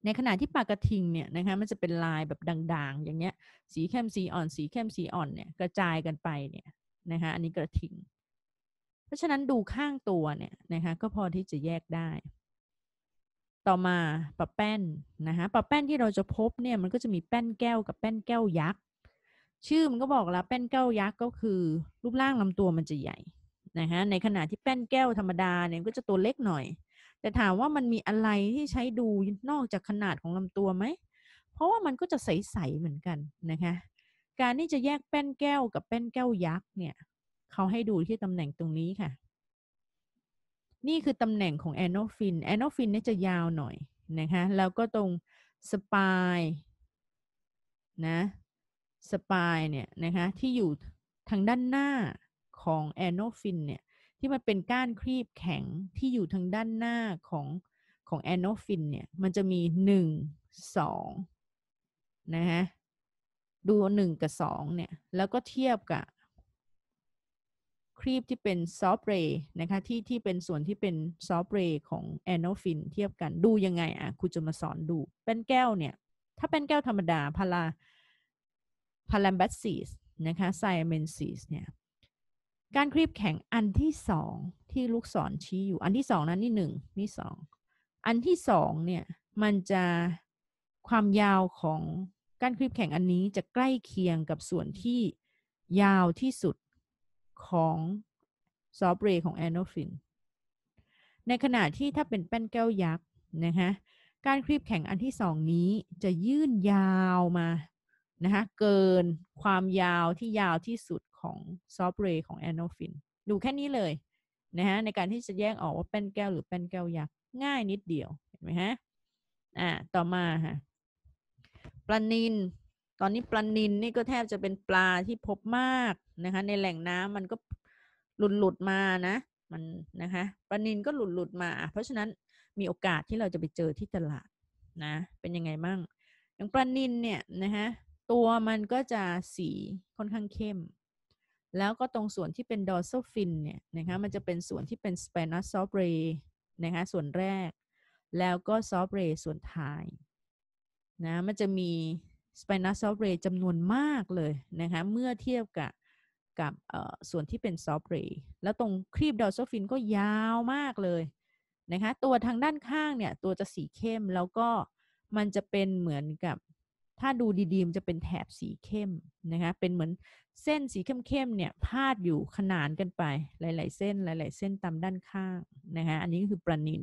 ในขณะที่ปากระทิงเนี่ยนะคะมันจะเป็นลายแบบด่างๆ อย่างเงี้ย สีเข้มสีอ่อน สีเข้มสีอ่อนเนี่ยกระจายกันไปเนี่ยนะคะอันนี้กระทิง เพราะฉะนั้นดูข้างตัวเนี่ยนะคะก็พอที่จะแยกได้ ต่อมาปะแป้นนะคะปะแป้นที่เราจะพบเนี่ยมันก็จะมีแป้นแก้วกับแป้นแก้วยักษ์ชื่อมันก็บอกแล้วแป้นแก้วยักษ์ก็คือ รูปร่างลำตัวมันจะใหญ่ นะคะในขณะที่แป้นแก้วธรรมดาเนี่ยก็จะตัวเล็กหน่อย แต่ถามว่ามันมีอะไรที่ใช้ดูนอกจากขนาดของลำตัวไหม เพราะว่ามันก็จะใสๆเหมือนกันนะคะ การที่จะแยกแป้นแก้วกับแป้นแก้วยักษ์เนี่ย เขาให้ดูที่ตำแหน่งตรงนี้ค่ะ นี่คือตำแหน่งของแอนโนฟิน แอนโนฟินนี่จะยาวหน่อย นะคะแล้วก็ตรงสปายนะสปายเนี่ย นะคะที่อยู่ทางด้านหน้าของแอนโนฟินเนี่ย ที่มันเป็นก้านครีบแข็งที่อยู่ทางด้านหน้าของของแอนโนฟินเนี่ย มันจะมีหนึ่งสองนะฮะ ดูหนึ่งกับสองเนี่ยแล้วก็เทียบกับครีบที่เป็นซอฟเรย์นะคะที่ที่เป็นส่วนที่เป็นซอฟเรย์ของแอนโนฟินเทียบกันดูยังไงอ่ะครูจะมาสอนดูแป้นแก้วเนี่ยถ้าแป้นแก้วธรรมดาพาราพาลัมบัสซีสนะคะไซเมนซีสเนี่ยการครีบแข็งอันที่สอง ที่ลูกศรชี้อยู่อันที่สองนั้นนี่หนึ่งนี่สองอันที่สองเนี่ยมันจะความยาวของการครีบแข็งอันนี้จะใกล้เคียงกับส่วนที่ยาวที่สุดของซอฟเรย์ของแอนโนฟินในขณะที่ถ้าเป็นแป้นแก้วยักษ์นะคะการครีบแข็งอันที่สองนี้จะยื่นยาวมานะคะเกินความยาวที่ยาวที่สุดของซอฟเรย์ของแอนโนฟินดูแค่นี้เลย นะฮะในการที่จะแยกออกว่าแป้นแก้วหรือแป้นแก้วยักง่ายนิดเดียวเห็นไหมฮะอ่าต่อมาฮะปลานิน ตอนนี้ปลานินนี่ก็แทบจะเป็นปลาที่พบมากนะคะในแหล่งน้ำมันก็หลุด หลุดมานะมันนะคะ ปลานินก็หลุดหลุดมา เพราะฉะนั้นมีโอกาสที่เราจะไปเจอที่ตลาดนะ เป็นยังไงบ้างอย่างปลานินเนี่ยนะคะตัวมันก็จะสีค่อนข้างเข้ม แล้วก็ตรงส่วนที่เป็นดอร์ซฟินเนี่ยนะคะ มันจะเป็นส่วนที่เป็นสเปนัสซอฟเร r นะคะ ส่วนแรก แล้วก็ซอฟเรส่วนท้ายนะ มันจะมีสเปนัสซอฟเร r จำนวนมากเลยนะคะ เมื่อเทียบกับกับส่วนที่เป็นซอฟเร a แล้วตรงครีบดอร์ซฟินก็ยาวมากเลยนะคะ ตัวทางด้านข้างเนี่ยตัวจะสีเข้ม แล้วก็มันจะเป็นเหมือนกับถ้าดูดีๆมันจะเป็นแถบสีเข้มนะคะ เป็นเหมือนเส้นสีเข้มๆเนี่ย พาดอยู่ขนานกันไป หลายๆเส้นหลายๆเส้นตามด้านข้างนะคะ อันนี้ก็คือปลานิน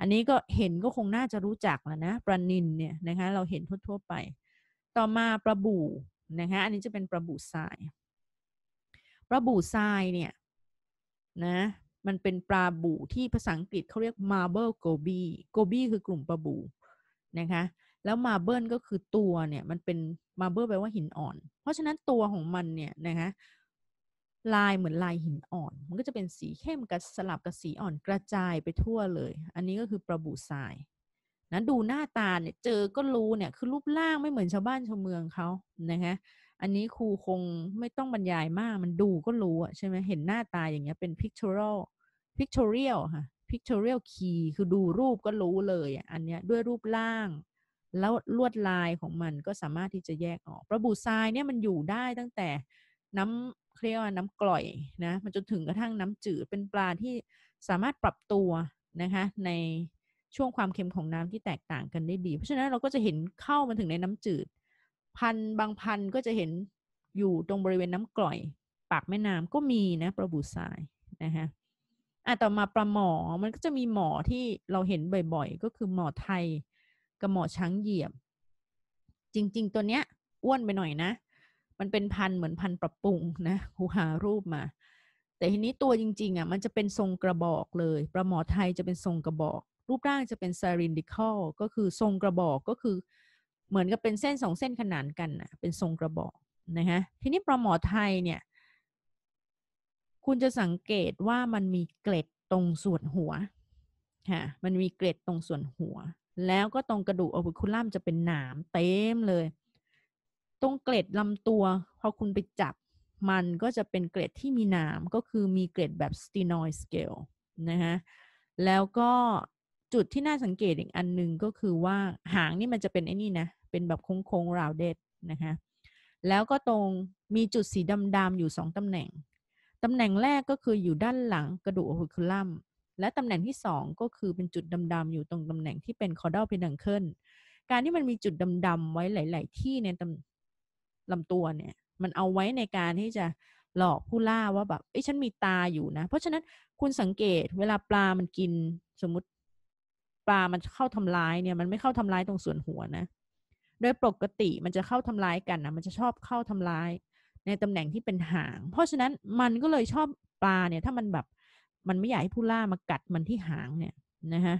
อันนี้ก็เห็นก็คงน่าจะรู้จักแล้วนะปลานินเนี่ยนะคะ เราเห็นทั่วๆไป ต่อมาปลาบู่นะคะอันนี้จะเป็นปลาบู่ทรายปลาบู่ทรายเนี่ยนะ มันเป็นปลาบู่ที่ภาษาอังกฤษเขาเรียก marble goby goby คือกลุ่มปลาบู่นะคะแล้วมาเบิลก็คือตัวเนี่ย มันเป็นมาเบิลแปลว่าหินอ่อน เพราะฉะนั้นตัวของมันเนี่ยนะคะลายเหมือนลายหินอ่อน มันก็จะเป็นสีเข้มกับสลับกับสีอ่อนกระจายไปทั่วเลย อันนี้ก็คือประบุทรายนะดูหน้าตาเนี่ยเจอก็รู้เนี่ยคือรูปร่างไม่เหมือนชาวบ้านชาวเมืองเขานะคะอันนี้ครูคงไม่ต้องบรรยายมากมันดูก็รู้อะใช่ไหมเห็นหน้าตาอย่างเงี้ยเป็น pictorial pictorial ค่ะ pictorial key คือดูรูปก็รู้เลยอันเนี้ยด้วยรูปร่างแล้วลวดลายของมันก็สามารถที่จะแยกออกปลาบูทรายเนี่ยมันอยู่ได้ตั้งแต่น้ำเครียกว่าน้ำกร่อยนะมันจนถึงกระทั่งน้ำจืด เป็นปลาที่สามารถปรับตัวนะคะในช่วงความเค็มของน้ำที่แตกต่างกันได้ดี เพราะฉะนั้นเราก็จะเห็นเข้ามาถึงในน้ำจืด พันบางพันก็จะเห็นอยู่ตรงบริเวณน้ำกร่อย ปากแม่น้ำก็มีนะปลาบูทรายนะคะอ่ะต่อมาปลาหมอมันก็จะมีหมอที่เราเห็นบ่อยๆ ก็คือหมอไทยกับหมอช้างเหยียบจริง ๆ ตัวเนี้ยอ้วนไปหน่อยนะ มันเป็นพันเหมือนพันปรับปรุงนะหูหารูปมา แต่ทีนี้ตัวจริง ๆ อ่ะมันจะเป็นทรงกระบอกเลย ประหมอไทยจะเป็นทรงกระบอก รูปร่างจะเป็นซารินดิคอลก็คือทรงกระบอกก็คือ เหมือนกับเป็นเส้นสองเส้นขนานกันนะเป็นทรงกระบอกนะคะทีนี้ประหมอไทยเนี่ย คุณจะสังเกตว่ามันมีเกล็ดตรงส่วนหัวค่ะมันมีเกล็ดตรงส่วนหัวแล้วก็ตรงกระดูกอวิคุลัมจะเป็นหนามเต็มเลย ตรงเกล็ดลำตัว พอคุณไปจับ มันก็จะเป็นเกล็ดที่มีหนามก็คือมีเกล็ดแบบสตีนอยสเกลนะคะแล้วก็จุดที่น่าสังเกตอีกอันหนึ่งก็คือว่าหางนี่มันจะเป็นไอ้นี่นะเป็นแบบโค้งๆราวเด็ดนะคะแล้วก็ตรงมีจุดสีดำๆอยู่สองตำแหน่งตำแหน่งแรกก็คืออยู่ด้านหลังกระดูกโอคุลัมและตำแหน่งที่ 2 ก็คือเป็นจุดดำๆอยู่ตรงตำแหน่งที่เป็น c a ด d ล l p นังเคิลการที่มันมีจุดดำๆไว้หลายๆที่ในตำลำตัวเนี่ยมันเอาไว้ในการที่จะหลอกผู้ล่าว่าแบบไอ้ฉันมีตาอยู่นะ เพราะฉะนั้นคุณสังเกตเวลาปลามันกินสมมติปลามันเข้าทำร้ายเนี่ยมันไม่เข้าทำร้ายตรงส่วนหัวนะ โดยปกติมันจะเข้าทำร้ายกันนะมันจะชอบเข้าทำร้ายในตำแหน่งที่เป็นหาง เพราะฉะนั้นมันก็เลยชอบปลาเนี่ยถ้ามันแบบมันไม่อยากให้ผู้ล่ามากัดมันที่หางเนี่ยนะฮะ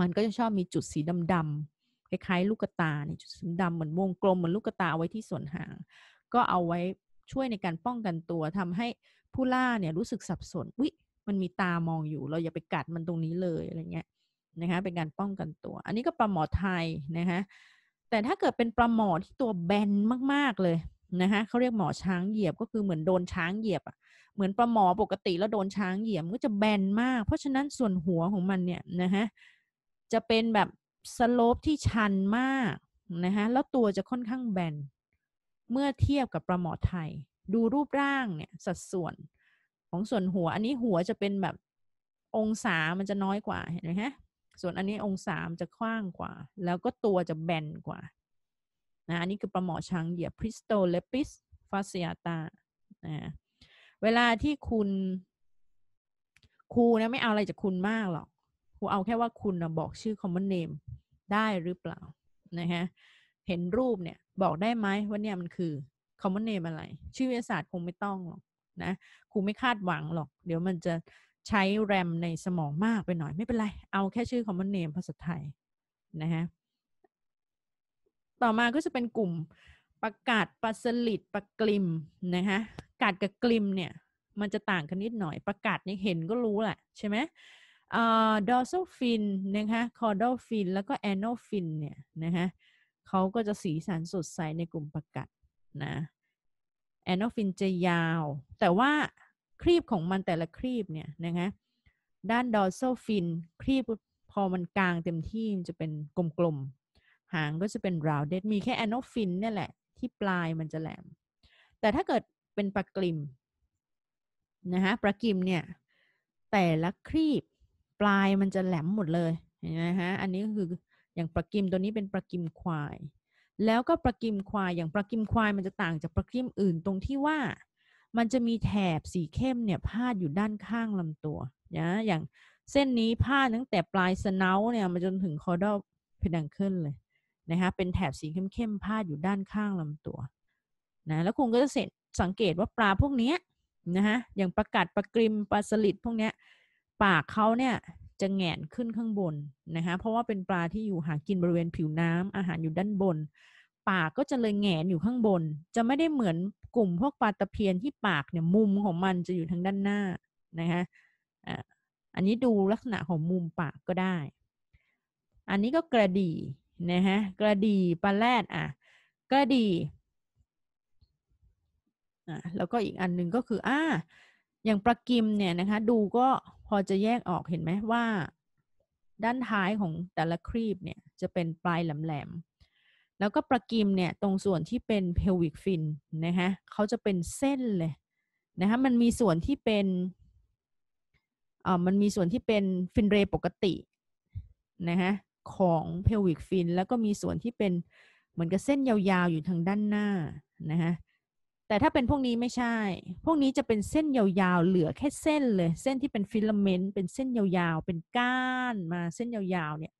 มันก็จะชอบมีจุดสีดำๆคล้ายๆลูกตาเนี่ยจุดสีดำเหมือนวงกลมเหมือนลูกตาเอาไว้ที่ส่วนหาง ก็เอาไว้ช่วยในการป้องกันตัว ทำให้ผู้ล่าเนี่ยรู้สึกสับสนวิมันมีตามองอยู่ เราอย่าไปกัดมันตรงนี้เลยอะไรเงี้ยนะคะเป็นการป้องกันตัว อันนี้ก็ปลาหมอไทยนะคะแต่ถ้าเกิดเป็นปลาหมอที่ตัวแบนมากๆเลยนะคะเขาเรียกหมอช้างเหยียบก็คือเหมือนโดนช้างเหยียบอะเหมือนปลาหมอปกติแล้วโดนช้างเหยียบก็จะแบนมาก เพราะฉะนั้นส่วนหัวของมันเนี่ยนะฮะจะเป็นแบบสโลปที่ชันมากนะฮะแล้วตัวจะค่อนข้างแบนเมื่อเทียบกับปลาหมอไทย ดูรูปร่างเนี่ยสัดส่วน ของส่วนหัว อันนี้หัวจะเป็นแบบองศามันจะน้อยกว่าเห็นไหมฮะส่วนอันนี้องศามจะกว้างกว่า แล้วก็ตัวจะแบนกว่านะอันนี้คือปลาหมอช้างเหยียบพริสโตเลปิสฟาเซียตานะเวลาที่คุณครูนะไม่เอาอะไรจากคุณมากหรอกครูเอาแค่ว่าคุณนะบอกชื่อ common name ได้หรือเปล่านะฮะเห็นรูปเนี่ย บอกได้ไหมว่าเนี่ยมันคือ common name อะไร ชื่อวิทยาศาสตร์คงไม่ต้องหรอกนะครูไม่คาดหวังหรอก เดี๋ยวมันจะใช้แรมในสมองมากไปหน่อยไม่เป็นไร เอาแค่ชื่อ common name ภาษาไทยนะฮะต่อมาก็จะเป็นกลุ่มประกาศประสลิดประกลิมนะฮะกาดกับกลิมเนี่ย มันจะต่างกันนิดหน่อยประกาศนี่เห็นก็รู้แหละใช่ไหมดอร์โซฟินนะคะคอร์ดอลฟินแล้วก็แอนโนฟินเนี่ยนะคะเขาก็จะสีสันสดใส ในกลุ่มประกาศนะแอนโนฟินจะยาว แต่ว่า ครีบของมันแต่ละครีบเนี่ยนะคะด้านดอร์โซฟินครีบพอมันกลางเต็มที่มันจะเป็นกลมๆหางก็จะเป็นราวเดดมีแค่แอนโนฟินเนี่ยแหละที่ปลายมันจะแหลม แต่ถ้าเกิดเป็นปลากริมนะคะปลากริมเนี่ย แต่ละครีบปลายมันจะแหลมหมดเลยนะฮะอันนี้ก็คืออย่างปลากริมตัวนี้เป็นปลากริมควาย แล้วก็ปลากริมควาย อย่างปลากริมควายมันจะต่างจากปลากริมอื่นตรงที่ว่ามันจะมีแถบสีเข้มเนี่ยพาดอยู่ด้านข้างลำตัวนะอย่างเส้นนี้พาดตั้งแต่ปลายสเนาเนี่ยมาจนถึงคอดอลเพดังเึิลเลยนะคะเป็นแถบสีเข้มๆพาดอยู่ด้านข้างลำตัวนะแล้วคุณก็จะเห็นสังเกตว่าปลาพวกนี้นะคะอย่างปลากัดปลากริมปลาสลิดพวกนี้ปากเขาเนี่ยจะแงนขึ้นข้างบนนะคะเพราะว่าเป็นปลาที่อยู่หากินบริเวณผิวน้ำอาหารอยู่ด้านบน ปากก็จะเลยแงนอยู่ข้างบน จะไม่ได้เหมือนกลุ่มพวกปลาตะเพียนที่ปากเนี่ยมุมของมันจะอยู่ทางด้านหน้านะคะอันนี้ดูลักษณะของมุมปากก็ได้ อันนี้ก็กระดีนะฮะกระดีปลาแรดอ่ะกระดีแล้วก็อีกอันหนึ่งก็คืออ่าอย่างประกิมเนี่ยนะคะ ดูก็พอจะแยกออกเห็นไหมว่าด้านท้ายของแต่ละครีบเนี่ยจะเป็นปลายแหลมมแล้วก็ประกิมเนี่ยตรงส่วนที่เป็นเพลวิกฟินนะคะเขาจะเป็นเส้นเลยนะคะมันมีส่วนที่เป็นอ่ามันมีส่วนที่เป็นฟินเรปกตินะคะของเพลวิกฟินแล้วก็มีส่วนที่เป็นเหมือนกับเส้นยาวๆ อยู่ทางด้านหน้านะคะแต่ถ้าเป็นพวกนี้ไม่ใช่ พวกนี้จะเป็นเส้นยาวๆ เหลือแค่เส้นเลย เส้นที่เป็นฟิลาเมนต์ เป็นเส้นยาวๆ เป็นก้านมาเส้นยาวๆ เนี่ย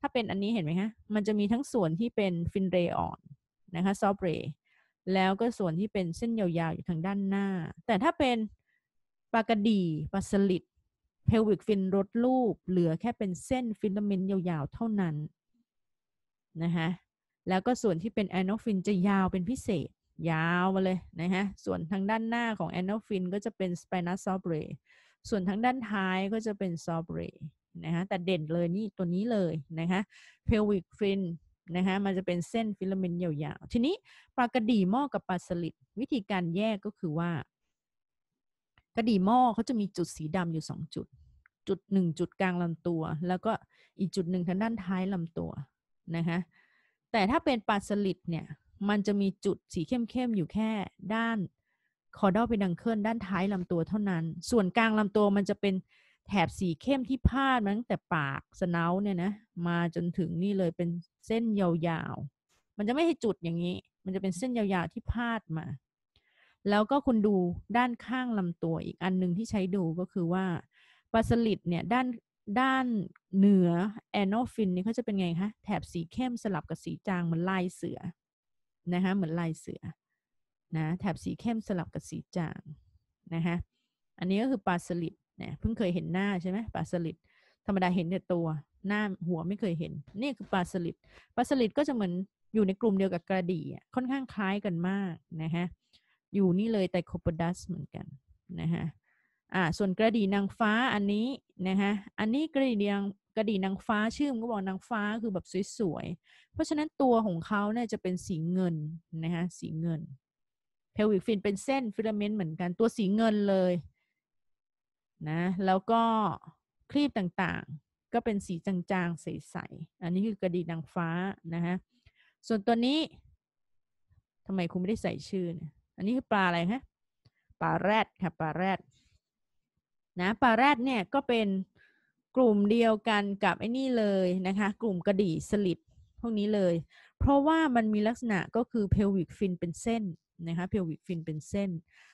ถ้าเป็นอันนี้เห็นไหมคะ มันจะมีทั้งส่วนที่เป็นฟินเรออนนะคะซอฟเร แล้วก็ส่วนที่เป็นเส้นยาวๆ อยู่ทางด้านหน้า แต่ถ้าเป็นปากระดีปลาสลิดเพลวิกฟินรดรูป เหลือแค่เป็นเส้นฟิลาเมนต์ยาวๆ เท่านั้นนะคะแล้วก็ส่วนที่เป็นแอนอฟินจะยาวเป็นพิเศษยาวมาเลยนะฮะ ส่วนทางด้านหน้าของแอนโนฟินก็จะเป็นสไปนัสซอเบรส่วนทางด้านท้ายก็จะเป็นซอเบรนะฮะ แต่เด่นเลยนี่ตัวนี้เลยนะคะเพลวิกฟินนะคะมันจะเป็นเส้นฟิลาเมนต์ยาวๆ ทีนี้ปลากระดีหม้อกับปลาสลิดวิธีการแยกก็คือว่ากระดีหม้อเขาจะมีจุดสีดำอยู่สองจุด จุดหนึ่งจุดกลางลำตัว แล้วก็อีกจุดหนึ่งทางด้านท้ายลำตัวนะคะแต่ถ้าเป็นปลาสลิดเนี่ยมันจะมีจุดสีเข้มๆอยู่แค่ ด้านคอดอลเป็นดังเคลื่อนด้านท้ายลำตัวเท่านั้น ส่วนกลางลำตัวมันจะเป็นแถบสีเข้มที่พาดมาตั้งแต่ปากสนาเนี่ยนะมาจนถึงนี่เลยเป็นเส้นยาวๆ มันจะไม่ให้จุดอย่างนี้ มันจะเป็นเส้นยาวๆที่พาดมา แล้วก็คุณดูด้านข้างลำตัวอีกอันหนึ่งที่ใช้ดูก็คือว่าปลาสลิดเนี่ย ด้านด้านเหนือแอนโนฟินนี่เขาจะเป็นไงคะแถบสีเข้มสลับกับสีจางเหมือนลายเสือนะคะเหมือนลายเสือนะแถบสีเข้มสลับกับสีจางนะคะอันนี้ก็คือปลาสลิดเนี่ยเพิ่งเคยเห็นหน้าใช่ไหมปลาสลิดธรรมดาเห็นแต่ตัวหน้าหัวไม่เคยเห็นนี่คือปลาสลิดปลาสลิดก็จะเหมือนอยู่ในกลุ่มเดียวกับกระดี่ค่อนข้างคล้ายกันมากนะคะอยู่นี่เลยไตโคปดัสเหมือนกันนะคะอ่าส่วนกระดี่นางฟ้าอันนี้นะคะอันนี้กระดี่นางกระดีนางฟ้าชื่อมันก็บอกนางฟ้าคือแบบสวยๆ เพราะฉะนั้นตัวของเขาเนี่ยจะเป็นสีเงินนะคะสีเงินเพลวิกฟินเป็นเส้น ฟิลาเมนต์เหมือนกันตัวสีเงินเลยนะแล้วก็ครีบต่างๆ ก็เป็นสีจางๆ ใสๆอันนี้คือกระดีนางฟ้านะฮะส่วนตัวนี้ทำไมคุณไม่ได้ใส่ชื่อเนี่ยอันนี้คือปลาอะไรฮะปลาแรดค่ะปลาแรดนะปลาแรดเนี่ยก็เป็นกลุ่มเดียวกันกับไอ้นี่เลยนะคะกลุ่มกระดี่สลิดพวกนี้เลยเพราะว่ามันมีลักษณะก็คือเพลวิกฟินเป็นเส้นนะคะเพลวิกฟินเป็นเส้น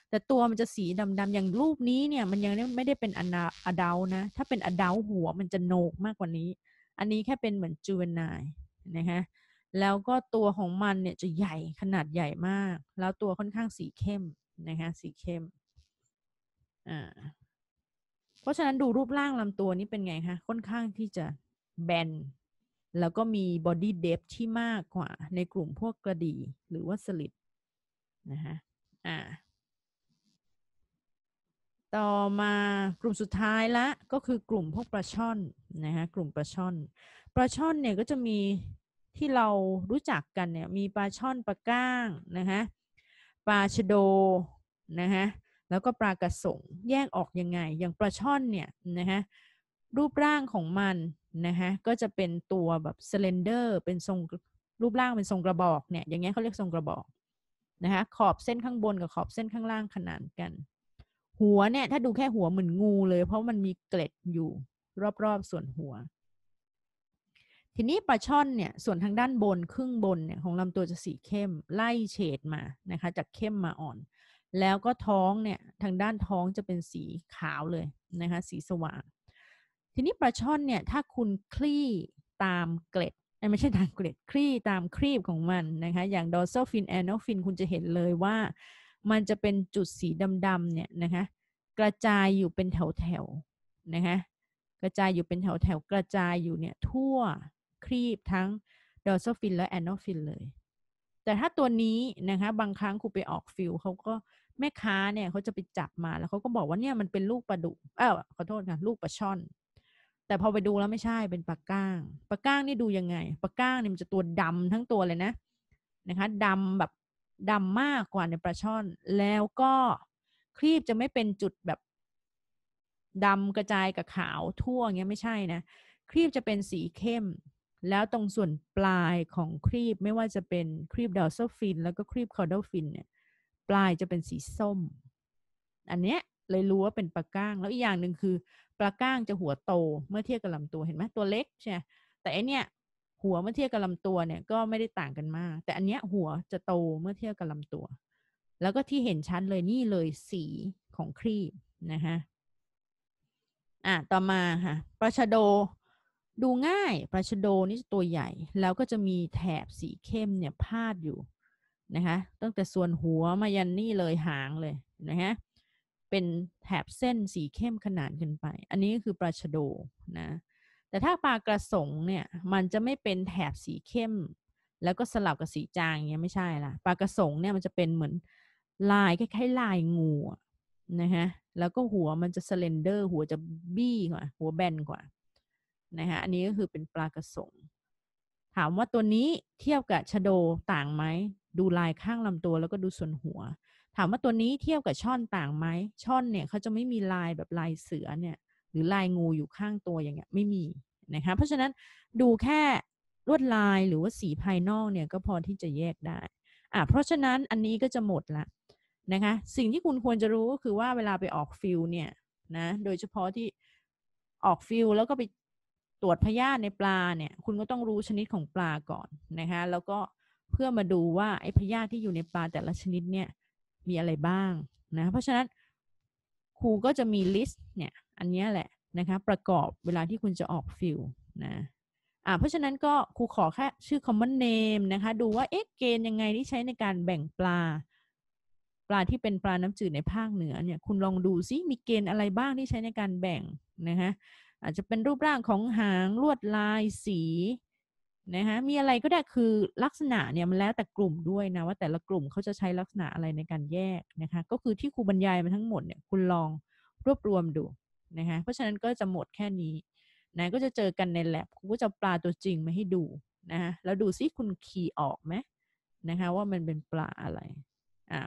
แต่ตัวมันจะสีดำๆอย่างรูปนี้เนี่ยมันยังไม่ได้เป็นอนาอดาวนะ ถ้าเป็นอดาวหัวมันจะโหนกมากกว่านี้ อันนี้แค่เป็นเหมือนจูเวนไนนะคะแล้วก็ตัวของมันเนี่ยจะใหญ่ขนาดใหญ่มาก แล้วตัวค่อนข้างสีเข้มนะคะสีเข้ม อ่าเพราะฉะนั้นดูรูปร่างลำตัวนี้เป็นไงคะค่อนข้างที่จะแบน แล้วก็มีบอดี้เดฟที่มากกว่าในกลุ่มพวกกระดีหรือว่าสลิดนะคะอ่าต่อมากลุ่มสุดท้ายละก็คือกลุ่มพวกปลาช่อนนะคะกลุ่มปลาช่อนปลาช่อนเนี่ยก็จะมีที่เรารู้จักกันเนี่ย มีปลาช่อนปลาก้างนะคะปลาชะโดนะคะแล้วก็ปลากระสงแยกออกยังไง อย่างปลาช่อนเนี่ยนะฮะรูปร่างของมันนะฮะก็จะเป็นตัวแบบสเลนเดอร์เป็นทรงรูปร่างเป็นทรงกระบอกเนี่ยอย่างเงี้ยเขาเรียกทรงกระบอกนะคะขอบเส้นข้างบนกับขอบเส้นข้างล่างขนานกัน หัวเนี่ยถ้าดูแค่หัวเหมือนงูเลยเพราะมันมีเกล็ดอยู่ รอบๆส่วนหัว ทีนี้ปลาช่อนเนี่ยส่วนทางด้านบนครึ่งบนเนี่ยของลำตัวจะสีเข้มไล่เฉดมานะคะจากเข้มมาอ่อนแล้วก็ท้องเนี่ยทางด้านท้องจะเป็นสีขาวเลยนะคะสีสว่าง ทีนี้ปลาช่อนเนี่ยถ้าคุณคลี่ตามเกล็ดไม่ใช่ตามเกล็ดคลี่ตามครีบของมันนะคะอย่างดอซอลฟินแอนอนฟินคุณจะเห็นเลยว่า มันจะเป็นจุดสีดำๆเนี่ยนะคะกระจายอยู่เป็นแถวๆนะคะกระจายอยู่เป็นแถวๆ กระจายอยู่เนี่ยทั่วครีบทั้งดอซอลฟินและแอนอนฟินเลยแต่ถ้าตัวนี้นะคะบางครั้งครูไปออกฟิลเขาก็แม่ค้าเนี่ยเขาจะไปจับมาแล้วเขาก็บอกว่าเนี่ยมันเป็นลูกปลาดุ เออขอโทษค่ะลูกปลาช่อน แต่พอไปดูแล้วไม่ใช่เป็นปลาก้างปลาก้างนี่ดูยังไงปลาก้างนี่มันจะตัวดำทั้งตัวเลยนะ นะคะ ดำแบบดำมากกว่าในปลาช่อน แล้วก็ครีบจะไม่เป็นจุดแบบดำกระจายกับขาวทั่วเงี้ยไม่ใช่นะครีบจะเป็นสีเข้ม แล้วตรงส่วนปลายของครีบไม่ว่าจะเป็นครีบดอลโซฟิน แล้วก็ครีบคอร์ดฟินเนี่ยปลายจะเป็นสีส้ม อันเนี้ยเลยรู้ว่าเป็นปลาก้าง แล้วอีกอย่างหนึ่งคือปลาก้างจะหัวโตเมื่อเทียบกับลำตัวเห็นไหมตัวเล็กใช่ไหมแต่อันเนี้ยหัวเมื่อเทียบกับลำตัวเนี่ยก็ไม่ได้ต่างกันมากแต่อันเนี้ยหัวจะโตเมื่อเทียบกับลำตัว แล้วก็ที่เห็นชัดเลยนี่เลยสีของครีบนะคะอ่ะต่อมาค่ะปลาชโดดูง่ายปลาชโดนี่ตัวใหญ่ แล้วก็จะมีแถบสีเข้มเนี่ยพาดอยู่นะคะตั้งแต่ส่วนหัวมายันนี่เลยหางเลยนะคะเป็นแถบเส้นสีเข้มขนานกันไป อันนี้ก็คือปลาชโดนะแต่ถ้าปลากระสงเนี่ย มันจะไม่เป็นแถบสีเข้ม แล้วก็สลับกับสีจางเงี้ยไม่ใช่ละปลากระสงเนี่ยมันจะเป็นเหมือน ลายคล้ายๆ ลายงูนะฮะแล้วก็หัวมันจะสเลนเดอร์หัวจะบี้กว่าหัวแบนกว่านะฮะอันนี้ก็คือเป็นปลากระสงถามว่าตัวนี้เทียบกับชโดต่างไหมดูลายข้างลำตัวแล้วก็ดูส่วนหัว ถามว่าตัวนี้เทียบกับช่อนต่างไหม ช่อนเนี่ย เขาจะไม่มีลายแบบลายเสือเนี่ย หรือลายงูอยู่ข้างตัวอย่างเงี้ยไม่มีนะคะ เพราะฉะนั้นดูแค่ลวดลายหรือว่าสีภายนอกเนี่ยก็พอที่จะแยกได้ อ่ะเพราะฉะนั้นอันนี้ก็จะหมดละนะคะ สิ่งที่คุณควรจะรู้ก็คือว่าเวลาไปออกฟิลเนี่ยนะโดยเฉพาะที่ออกฟิลแล้วก็ไปตรวจพยาธิในปลาเนี่ย คุณก็ต้องรู้ชนิดของปลาก่อนนะคะแล้วก็เพื่อมาดูว่า ไอ้พยาธิที่อยู่ในปลาแต่ละชนิดเนี่ยมีอะไรบ้างนะเพราะฉะนั้นครูก็จะมีลิสต์เนี่ยอันนี้แหละนะคะประกอบเวลาที่คุณจะออกฟิลนะอ่าเพราะฉะนั้นก็ครูขอแค่ชื่อ common name นะคะดูว่า เอ๊ะเกณฑ์ยังไงที่ใช้ในการแบ่งปลา ปลาที่เป็นปลาน้ำจืดในภาคเหนือเนี่ยคุณลองดูซิ มีเกณฑ์อะไรบ้างที่ใช้ในการแบ่งนะคะอาจจะเป็นรูปร่างของหางลวดลายสีนะคะมีอะไรก็ได้คือลักษณะเนี่ย มันแล้วแต่กลุ่มด้วยนะว่าแต่ละกลุ่มเขาจะใช้ลักษณะอะไรในการแยกนะคะ ก็คือที่ครูบรรยายมาทั้งหมดเนี่ยคุณลองรวบรวมดูนะคะเพราะฉะนั้นก็จะหมดแค่นี้นะก็จะเจอกันในแลบครูก็จะปลาตัวจริงมาให้ดูนะคะแล้วดูซิคุณคีย์ออกไหมนะคะว่ามันเป็นปลาอะไรอ่า